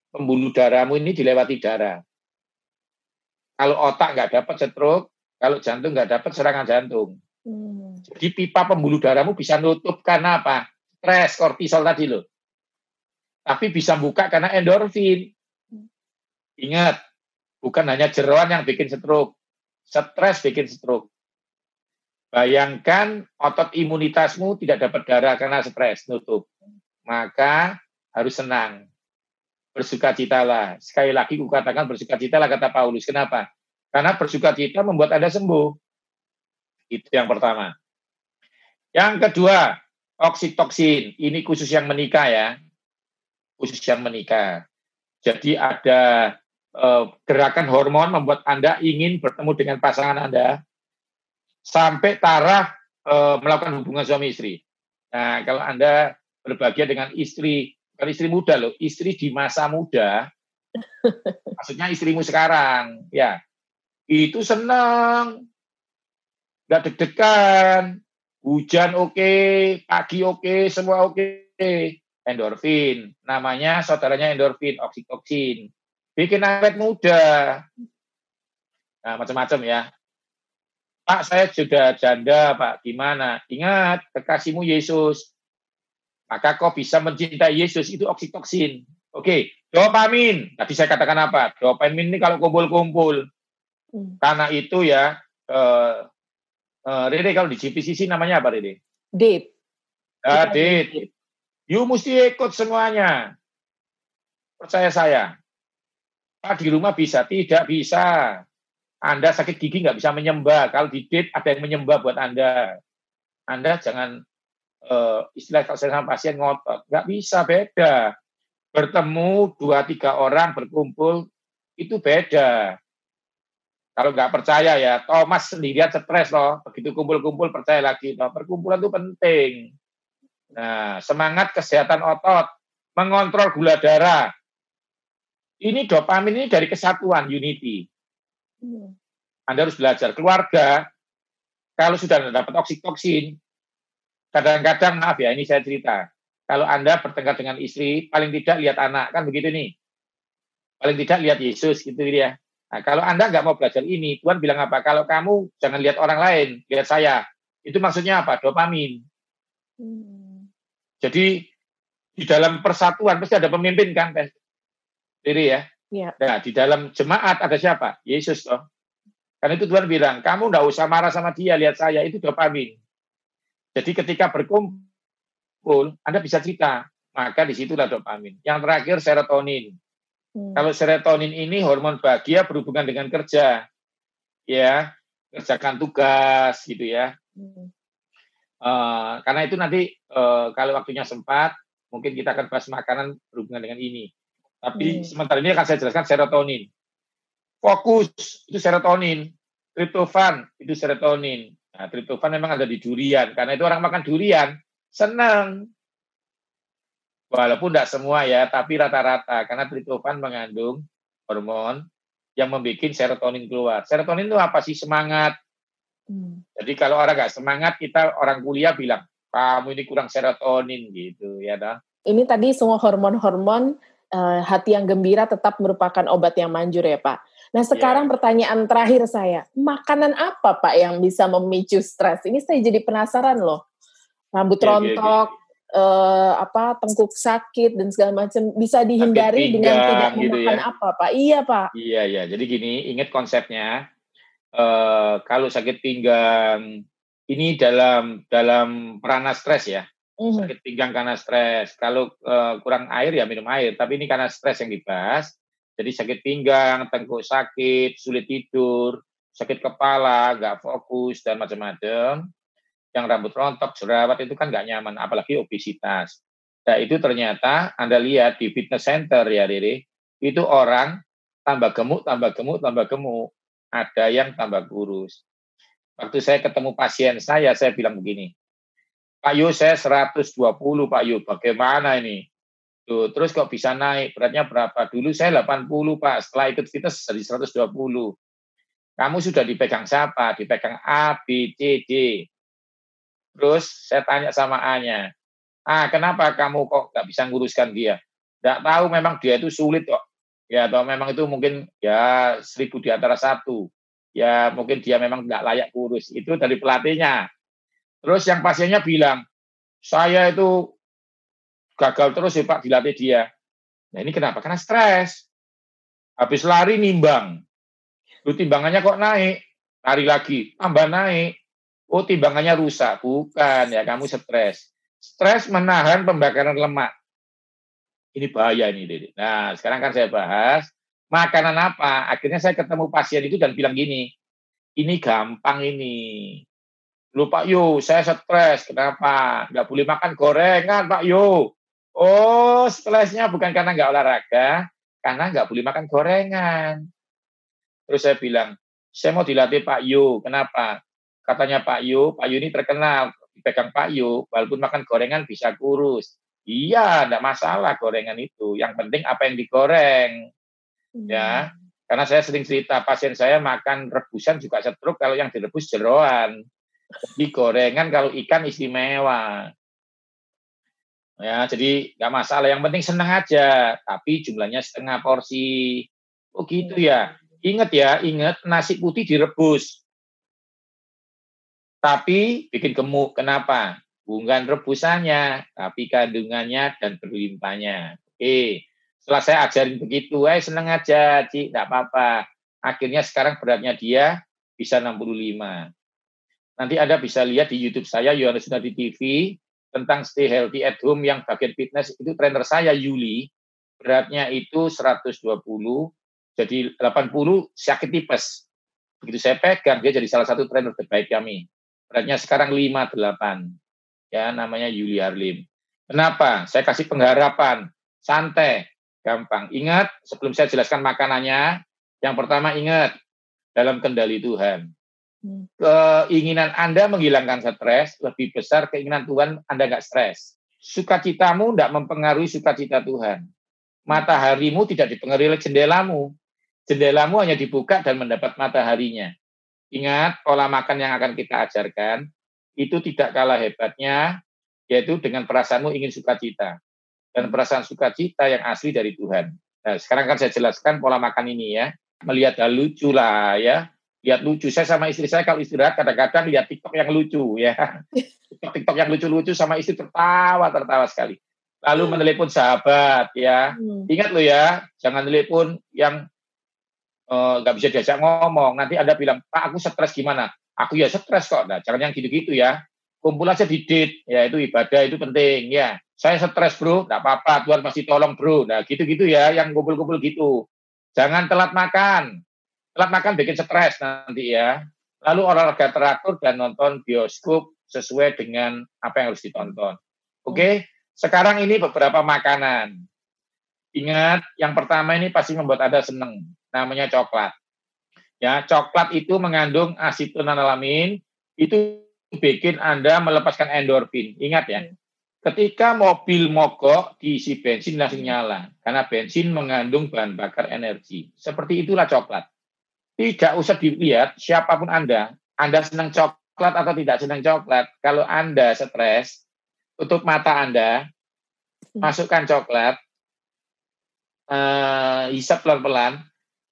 Pembuluh darahmu ini dilewati darah. Kalau otak nggak dapat stroke, kalau jantung nggak dapat serangan jantung. Hmm. Jadi pipa pembuluh darahmu bisa nutup karena apa? Stres, kortisol tadi loh. Tapi bisa buka karena endorfin. Ingat, bukan hanya jeroan yang bikin stroke. Stres bikin stroke. Bayangkan otot imunitasmu tidak dapat darah karena stres, nutup. Maka harus senang. bersuka Bersukacitalah. Sekali lagi kukatakan bersukacitalah kata Paulus. Kenapa? Karena bersuka cita membuat Anda sembuh. Itu yang pertama. Yang kedua, oksitoksin. Ini khusus yang menikah ya. Khusus yang menikah. Jadi ada eh, gerakan hormon membuat Anda ingin bertemu dengan pasangan Anda sampai taraf eh, melakukan hubungan suami istri. Nah, kalau Anda berbahagia dengan istri, kalau istri muda loh, istri di masa muda, maksudnya istrimu sekarang, ya itu senang, Tidak deg-degan, hujan oke, okay, pagi oke, okay, semua oke. Okay. Endorfin, namanya saudaranya endorfin, oksitoksin. Bikin awet muda. Nah, macam-macam ya. Pak, saya sudah janda, Pak. Gimana? Ingat, kekasihmu Yesus. Maka kau bisa mencintai Yesus, itu oksitoksin. Oke, dopamin. Tadi saya katakan apa? Dopamin ini kalau kumpul-kumpul. Hmm. Karena itu ya, uh, uh, Rede kalau di GPCC namanya apa Rede? Deep. Ah, DIP. You mesti ikut semuanya. Percaya saya. Pak di rumah bisa, tidak bisa. Anda sakit gigi nggak bisa menyembah. Kalau di Deep ada yang menyembah buat Anda. Anda jangan uh, istilah kalau saya sama pasien ngotot. Nggak bisa, beda. Bertemu dua tiga orang berkumpul itu beda kalau nggak percaya ya, Thomas sendirian stres loh. Begitu kumpul-kumpul percaya lagi. Loh. Perkumpulan itu penting. Nah, semangat kesehatan otot, mengontrol gula darah. Ini dopamin ini dari kesatuan, unity. Iya. Anda harus belajar. Keluarga, kalau sudah dapat oksitoksin, kadang-kadang, maaf ya, ini saya cerita. Kalau Anda bertengkar dengan istri, paling tidak lihat anak. Kan begitu nih. Paling tidak lihat Yesus, gitu, gitu ya. Nah, kalau Anda nggak mau belajar ini, Tuhan bilang apa? Kalau kamu jangan lihat orang lain, lihat saya. Itu maksudnya apa? Dopamin. Hmm. Jadi di dalam persatuan pasti ada pemimpin kan, diri ya. ya. Nah, di dalam jemaat ada siapa? Yesus toh. Karena itu Tuhan bilang, kamu nggak usah marah sama dia, lihat saya. Itu dopamin. Jadi ketika berkumpul, Anda bisa cerita. Maka disitulah dopamin. Yang terakhir serotonin. Hmm. Kalau serotonin ini hormon bahagia berhubungan dengan kerja, ya kerjakan tugas gitu ya. Uh, karena itu nanti uh, kalau waktunya sempat, mungkin kita akan bahas makanan berhubungan dengan ini. Tapi hmm. sementara ini akan saya jelaskan serotonin. Fokus itu serotonin, triptofan itu serotonin. Nah, triptofan memang ada di durian karena itu orang makan durian senang Walaupun tidak semua ya, tapi rata-rata karena triptofan mengandung hormon yang membuat serotonin keluar. Serotonin itu apa sih? Semangat. Hmm. Jadi kalau orang gak semangat, kita orang kuliah bilang kamu ini kurang serotonin gitu ya, dah. Ini tadi semua hormon-hormon eh, hati yang gembira tetap merupakan obat yang manjur ya Pak. Nah ya. sekarang ya. pertanyaan terakhir saya, makanan apa Pak yang bisa memicu stres? Ini saya jadi penasaran loh. Rambut ya, rontok, Ya, eh, apa tengkuk sakit dan segala macam bisa dihindari pinggang, dengan tidak gitu ya. apa pak iya pak iya iya jadi gini ingat konsepnya eh, kalau sakit pinggang ini dalam dalam ranah stres ya mm. sakit pinggang karena stres kalau uh, kurang air ya minum air tapi ini karena stres yang dibahas jadi sakit pinggang, tengkuk sakit, sulit tidur, sakit kepala, nggak fokus dan macam-macam yang rambut rontok, jerawat itu kan nggak nyaman, apalagi obesitas. Nah itu ternyata Anda lihat di fitness center ya Riri, itu orang tambah gemuk, tambah gemuk, tambah gemuk. Ada yang tambah kurus. Waktu saya ketemu pasien saya, saya bilang begini, Pak Yu saya 120 Pak Yu, bagaimana ini? Tuh, terus kok bisa naik? Beratnya berapa? Dulu saya 80 Pak, setelah ikut fitness jadi 120. Kamu sudah dipegang siapa? Dipegang A, B, C, D. Terus saya tanya sama A-nya, ah kenapa kamu kok nggak bisa nguruskan dia? Nggak tahu memang dia itu sulit kok. Ya atau memang itu mungkin ya seribu di antara satu. Ya mungkin dia memang nggak layak kurus. Itu dari pelatihnya. Terus yang pasiennya bilang, saya itu gagal terus ya Pak dilatih dia. Nah ini kenapa? Karena stres. Habis lari nimbang. Lu timbangannya kok naik, lari lagi, tambah naik. Oh timbangannya rusak, bukan ya kamu stres. Stres menahan pembakaran lemak. Ini bahaya ini, Dede. Nah, sekarang kan saya bahas makanan apa. Akhirnya saya ketemu pasien itu dan bilang gini, ini gampang ini. Lupa, Pak Yo, saya stres. Kenapa? Nggak boleh makan gorengan Pak Yo. Oh, stresnya bukan karena nggak olahraga, karena nggak boleh makan gorengan. Terus saya bilang, saya mau dilatih Pak Yo. Kenapa? katanya Pak Yu, Pak Yu ini terkenal, dipegang Pak Yu, walaupun makan gorengan bisa kurus. Iya, tidak masalah gorengan itu. Yang penting apa yang digoreng. Hmm. Ya. Karena saya sering cerita pasien saya makan rebusan juga setruk kalau yang direbus jeroan. Di gorengan kalau ikan istimewa. Ya, jadi nggak masalah. Yang penting senang aja, tapi jumlahnya setengah porsi. Oh gitu iya. ya. Ingat ya, ingat nasi putih direbus tapi bikin gemuk. Kenapa? Bukan rebusannya, tapi kandungannya dan berlimpahnya. Oke, setelah saya ajarin begitu, eh seneng aja, Ci, tidak apa-apa. Akhirnya sekarang beratnya dia bisa 65. Nanti Anda bisa lihat di YouTube saya, Yohanes Nadi TV, tentang stay healthy at home yang bagian fitness itu trainer saya Yuli beratnya itu 120 jadi 80 sakit tipes begitu saya pegang dia jadi salah satu trainer terbaik kami beratnya sekarang 58. Ya, namanya Yuli Harlim. Kenapa? Saya kasih pengharapan, santai, gampang. Ingat, sebelum saya jelaskan makanannya, yang pertama ingat, dalam kendali Tuhan. Hmm. Keinginan Anda menghilangkan stres lebih besar keinginan Tuhan Anda nggak stres. Sukacitamu tidak mempengaruhi sukacita Tuhan. Mataharimu tidak dipengaruhi oleh jendelamu. Jendelamu hanya dibuka dan mendapat mataharinya. Ingat, pola makan yang akan kita ajarkan itu tidak kalah hebatnya, yaitu dengan perasaanmu ingin sukacita. Dan perasaan sukacita yang asli dari Tuhan. Nah, sekarang kan saya jelaskan pola makan ini ya. Melihat hal lucu lah ya. Lihat lucu. Saya sama istri saya kalau istirahat kadang-kadang lihat TikTok yang lucu ya. TikTok yang lucu-lucu sama istri tertawa-tertawa sekali lalu menelepon sahabat ya. Hmm. Ingat lo ya, jangan telepon yang Eh, nggak uh, bisa diajak ngomong. Nanti Anda bilang, Pak, aku stres gimana? Aku ya stres kok. Nah, jangan yang gitu-gitu ya. Kumpul aja di date, ya itu ibadah, itu penting. Ya, saya stres bro, nggak apa-apa, Tuhan masih tolong bro. Nah, gitu-gitu ya, yang kumpul-kumpul gitu. Jangan telat makan. Telat makan bikin stres nanti ya. Lalu olahraga teratur dan nonton bioskop sesuai dengan apa yang harus ditonton. Oke, okay? sekarang ini beberapa makanan. Ingat, yang pertama ini pasti membuat Anda senang namanya coklat. Ya, coklat itu mengandung asitonanalamin, itu bikin Anda melepaskan endorfin. Ingat ya. Ketika mobil mogok diisi bensin langsung nyala karena bensin mengandung bahan bakar energi. Seperti itulah coklat. Tidak usah dilihat siapapun Anda, Anda senang coklat atau tidak senang coklat. Kalau Anda stres, tutup mata Anda, hmm. masukkan coklat, uh, hisap pelan-pelan,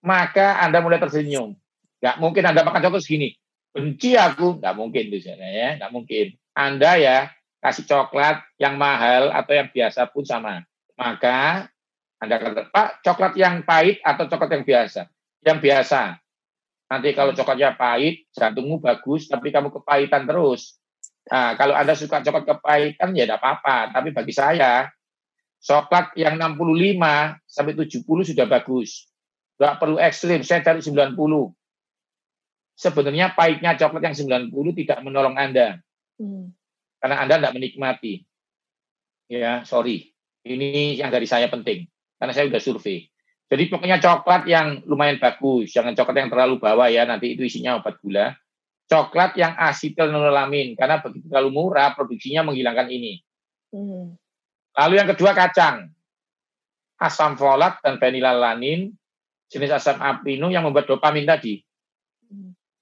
maka Anda mulai tersenyum. Nggak mungkin Anda makan coklat segini. Benci aku. Nggak mungkin. di sana Ya. Nggak mungkin. Anda ya kasih coklat yang mahal atau yang biasa pun sama. Maka Anda kata, Pak, coklat yang pahit atau coklat yang biasa? Yang biasa. Nanti kalau coklatnya pahit, jantungmu bagus, tapi kamu kepahitan terus. Nah, kalau Anda suka coklat kepahitan, ya tidak apa-apa. Tapi bagi saya, coklat yang 65 sampai 70 sudah bagus nggak perlu ekstrim, saya cari 90. Sebenarnya pahitnya coklat yang 90 tidak menolong Anda. Hmm. Karena Anda tidak menikmati. Ya, sorry. Ini yang dari saya penting. Karena saya sudah survei. Jadi pokoknya coklat yang lumayan bagus. Jangan coklat yang terlalu bawah ya, nanti itu isinya obat gula. Coklat yang asitilnolamin, karena begitu terlalu murah, produksinya menghilangkan ini. Hmm. Lalu yang kedua kacang. Asam folat dan penilalanin jenis asam apino yang membuat dopamin tadi.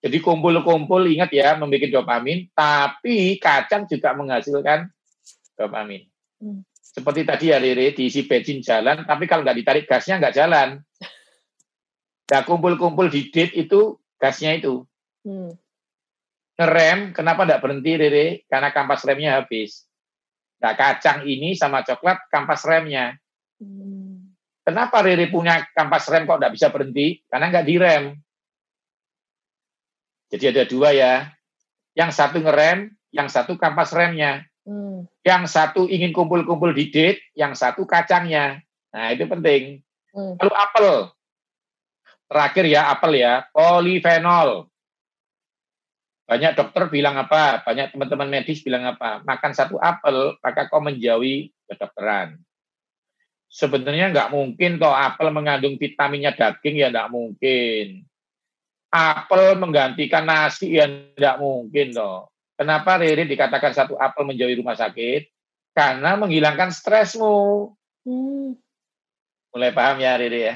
Jadi kumpul-kumpul ingat ya membuat dopamin, tapi kacang juga menghasilkan dopamin. Hmm. Seperti tadi ya Riri, diisi bensin jalan, tapi kalau nggak ditarik gasnya nggak jalan. Nah kumpul-kumpul di date itu gasnya itu. Hmm. Ngerem, kenapa nggak berhenti Rere? Karena kampas remnya habis. Nah kacang ini sama coklat kampas remnya. Hmm. Kenapa Riri punya kampas rem kok nggak bisa berhenti? Karena nggak direm. Jadi ada dua ya. Yang satu ngerem, yang satu kampas remnya. Hmm. Yang satu ingin kumpul-kumpul di date, yang satu kacangnya. Nah itu penting. Hmm. Lalu apel. Terakhir ya apel ya, polifenol. Banyak dokter bilang apa, banyak teman-teman medis bilang apa. Makan satu apel, maka kau menjauhi kedokteran. Sebenarnya nggak mungkin kalau apel mengandung vitaminnya daging ya nggak mungkin. Apel menggantikan nasi ya nggak mungkin loh. Kenapa Riri dikatakan satu apel menjauhi rumah sakit? Karena menghilangkan stresmu. Hmm. Mulai paham ya Riri ya?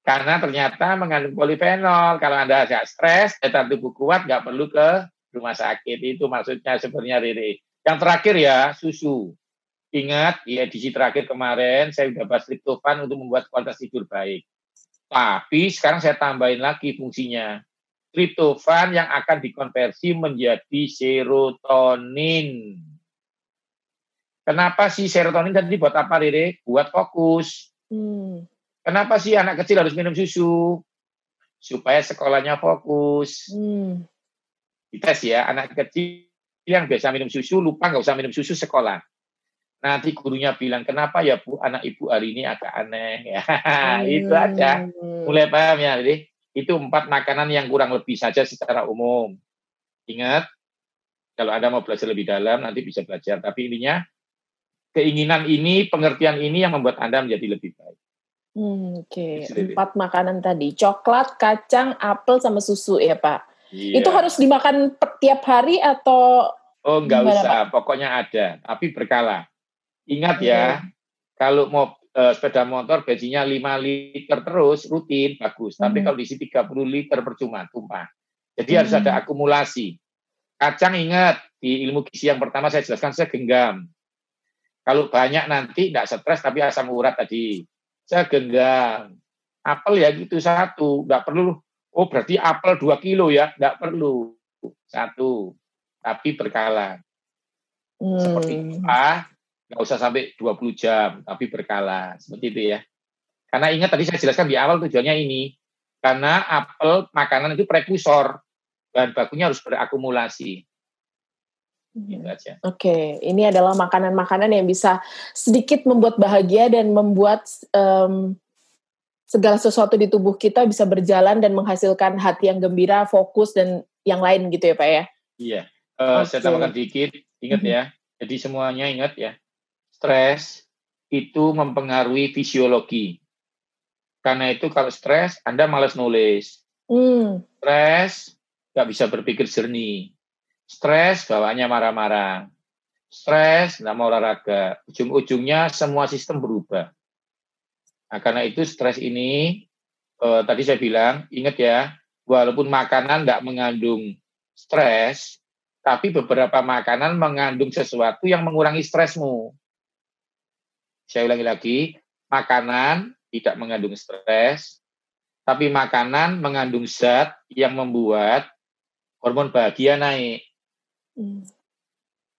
Karena ternyata mengandung polifenol. Kalau Anda agak stres, tetap tubuh kuat, nggak perlu ke rumah sakit. Itu maksudnya sebenarnya Riri. Yang terakhir ya, susu. Ingat, ya edisi terakhir kemarin saya sudah bahas triptofan untuk membuat kualitas tidur baik. Tapi sekarang saya tambahin lagi fungsinya. Triptofan yang akan dikonversi menjadi serotonin. Kenapa sih serotonin tadi buat apa, Rere? Buat fokus. Hmm. Kenapa sih anak kecil harus minum susu? Supaya sekolahnya fokus. Hmm. Kita sih ya, anak kecil yang biasa minum susu, lupa nggak usah minum susu sekolah Nanti gurunya bilang, kenapa ya Bu, anak Ibu hari ini agak aneh. Ya, hmm. itu aja. Mulai paham ya. Jadi itu empat makanan yang kurang lebih saja secara umum. Ingat, kalau Anda mau belajar lebih dalam, nanti bisa belajar. Tapi intinya, keinginan ini, pengertian ini yang membuat Anda menjadi lebih baik. Hmm, Oke, okay. empat makanan tadi. Coklat, kacang, apel, sama susu ya Pak? Iya. Itu harus dimakan tiap hari atau Oh, nggak usah. Pak? Pokoknya ada, tapi berkala. Ingat ya, ya kalau mau eh, sepeda motor bensinnya 5 liter terus rutin bagus, tapi hmm. kalau diisi 30 liter percuma tumpah. Jadi hmm. harus ada hmm. akumulasi. Kacang ingat di ilmu gizi yang pertama saya jelaskan saya genggam. Kalau banyak nanti tidak stres tapi asam urat tadi. saya genggam. Apel ya gitu satu, nggak perlu. Oh berarti apel 2 kilo ya, nggak perlu. Satu, tapi berkala. Hmm. Seperti apa? nggak usah sampai 20 jam, tapi berkala. Seperti itu ya. Karena ingat tadi saya jelaskan di awal tujuannya ini. Karena apel makanan itu prekursor. Bahan bakunya harus berakumulasi. Gitu iya. Oke, okay. ini adalah makanan-makanan yang bisa sedikit membuat bahagia dan membuat um, segala sesuatu di tubuh kita bisa berjalan dan menghasilkan hati yang gembira, fokus dan yang lain gitu ya Pak ya. Iya. Uh, eh, okay. Saya tambahkan dikit, ingat mm -hmm. ya. Jadi semuanya ingat ya, stres itu mempengaruhi fisiologi. Karena itu kalau stres, Anda malas nulis. Mm. Stres, nggak bisa berpikir jernih. Stres, bawaannya marah-marah. Stres, nggak mau olahraga. Ujung-ujungnya semua sistem berubah. Nah, karena itu stres ini, eh, tadi saya bilang, ingat ya, walaupun makanan nggak mengandung stres, tapi beberapa makanan mengandung sesuatu yang mengurangi stresmu. Saya ulangi lagi, makanan tidak mengandung stres, tapi makanan mengandung zat yang membuat hormon bahagia naik. Hmm.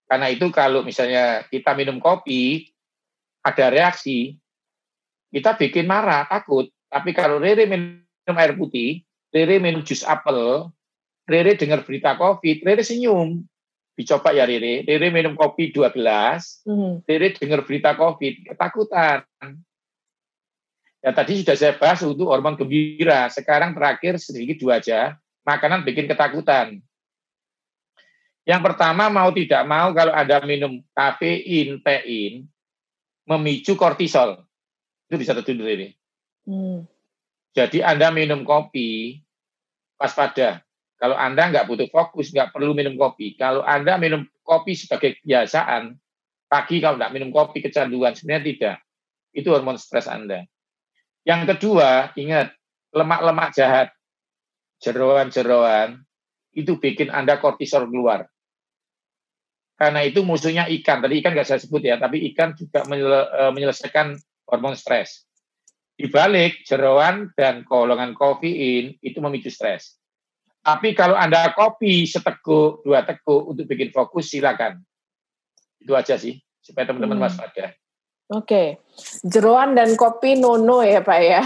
Karena itu kalau misalnya kita minum kopi, ada reaksi, kita bikin marah, takut. Tapi kalau Rere minum air putih, Rere minum jus apel, Rere dengar berita COVID, Rere senyum dicoba ya Riri. Riri minum kopi dua gelas, hmm. Riri dengar berita COVID, ketakutan. Ya tadi sudah saya bahas untuk hormon gembira. Sekarang terakhir sedikit dua aja, makanan bikin ketakutan. Yang pertama mau tidak mau kalau ada minum kafein, tein, memicu kortisol. Itu bisa terjadi ini. Hmm. Jadi Anda minum kopi, waspada. Kalau Anda nggak butuh fokus, nggak perlu minum kopi. Kalau Anda minum kopi sebagai kebiasaan, pagi kalau nggak minum kopi kecanduan, sebenarnya tidak. Itu hormon stres Anda. Yang kedua, ingat, lemak-lemak jahat, jeroan-jeroan, itu bikin Anda kortisol keluar. Karena itu musuhnya ikan. Tadi ikan nggak saya sebut ya, tapi ikan juga e, menyelesaikan hormon stres. Di balik jeroan dan kolongan kofein itu memicu stres. Tapi kalau Anda kopi seteguk, dua teguk untuk bikin fokus, silakan. Itu aja sih, supaya teman-teman hmm. waspada. Oke, okay. jeroan dan kopi nono ya Pak ya?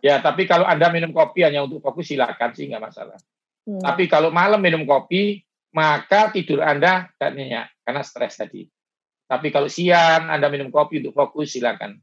ya, tapi kalau Anda minum kopi hanya untuk fokus, silakan sih, nggak masalah. Hmm. Tapi kalau malam minum kopi, maka tidur Anda tidak nyenyak, karena stres tadi. Tapi kalau siang Anda minum kopi untuk fokus, silakan.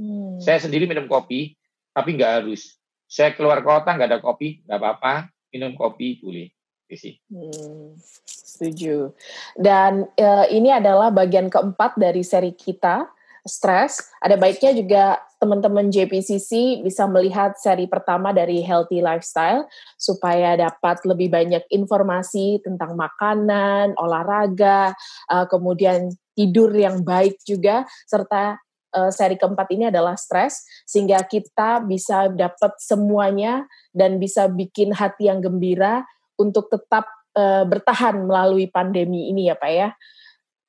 Hmm. Saya sendiri minum kopi, tapi nggak harus. Saya keluar kota nggak ada kopi, nggak apa-apa minum kopi boleh sih. Hmm, setuju. Dan e, ini adalah bagian keempat dari seri kita stres. Ada baiknya juga teman-teman JPCC bisa melihat seri pertama dari Healthy Lifestyle supaya dapat lebih banyak informasi tentang makanan, olahraga, eh, kemudian tidur yang baik juga serta Eh, seri keempat ini adalah stres sehingga kita bisa dapat semuanya dan bisa bikin hati yang gembira untuk tetap uh, bertahan melalui pandemi ini ya Pak ya.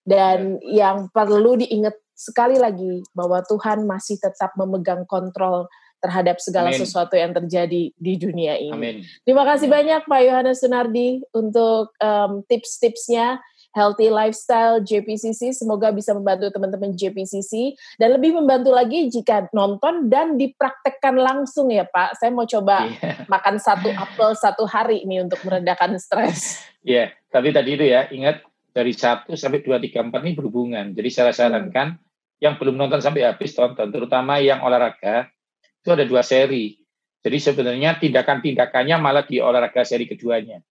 Dan iya. yang perlu diingat sekali lagi bahwa Tuhan masih tetap memegang kontrol terhadap segala Amen. sesuatu yang terjadi di dunia ini. Amen. Terima kasih Amen. banyak Pak Yohanes Sunardi untuk um, tips-tipsnya. Healthy Lifestyle JPCC. Semoga bisa membantu teman-teman JPCC dan lebih membantu lagi jika nonton dan dipraktekkan langsung ya Pak. Saya mau coba yeah. makan satu apel satu hari ini untuk meredakan stres. Iya, yeah. tapi tadi itu ya ingat dari satu sampai dua 3, 4 ini berhubungan. Jadi saya sarankan hmm. yang belum nonton sampai habis tonton, terutama yang olahraga itu ada dua seri. Jadi sebenarnya tindakan-tindakannya malah di olahraga seri keduanya.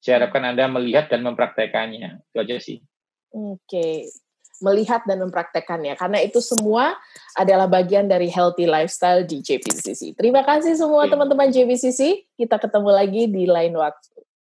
Saya harapkan Anda melihat dan mempraktekannya. Itu aja sih. Oke. Okay. Melihat dan mempraktekannya. Karena itu semua adalah bagian dari healthy lifestyle di JPCC. Terima kasih semua teman-teman okay. JPCC. Kita ketemu lagi di lain waktu.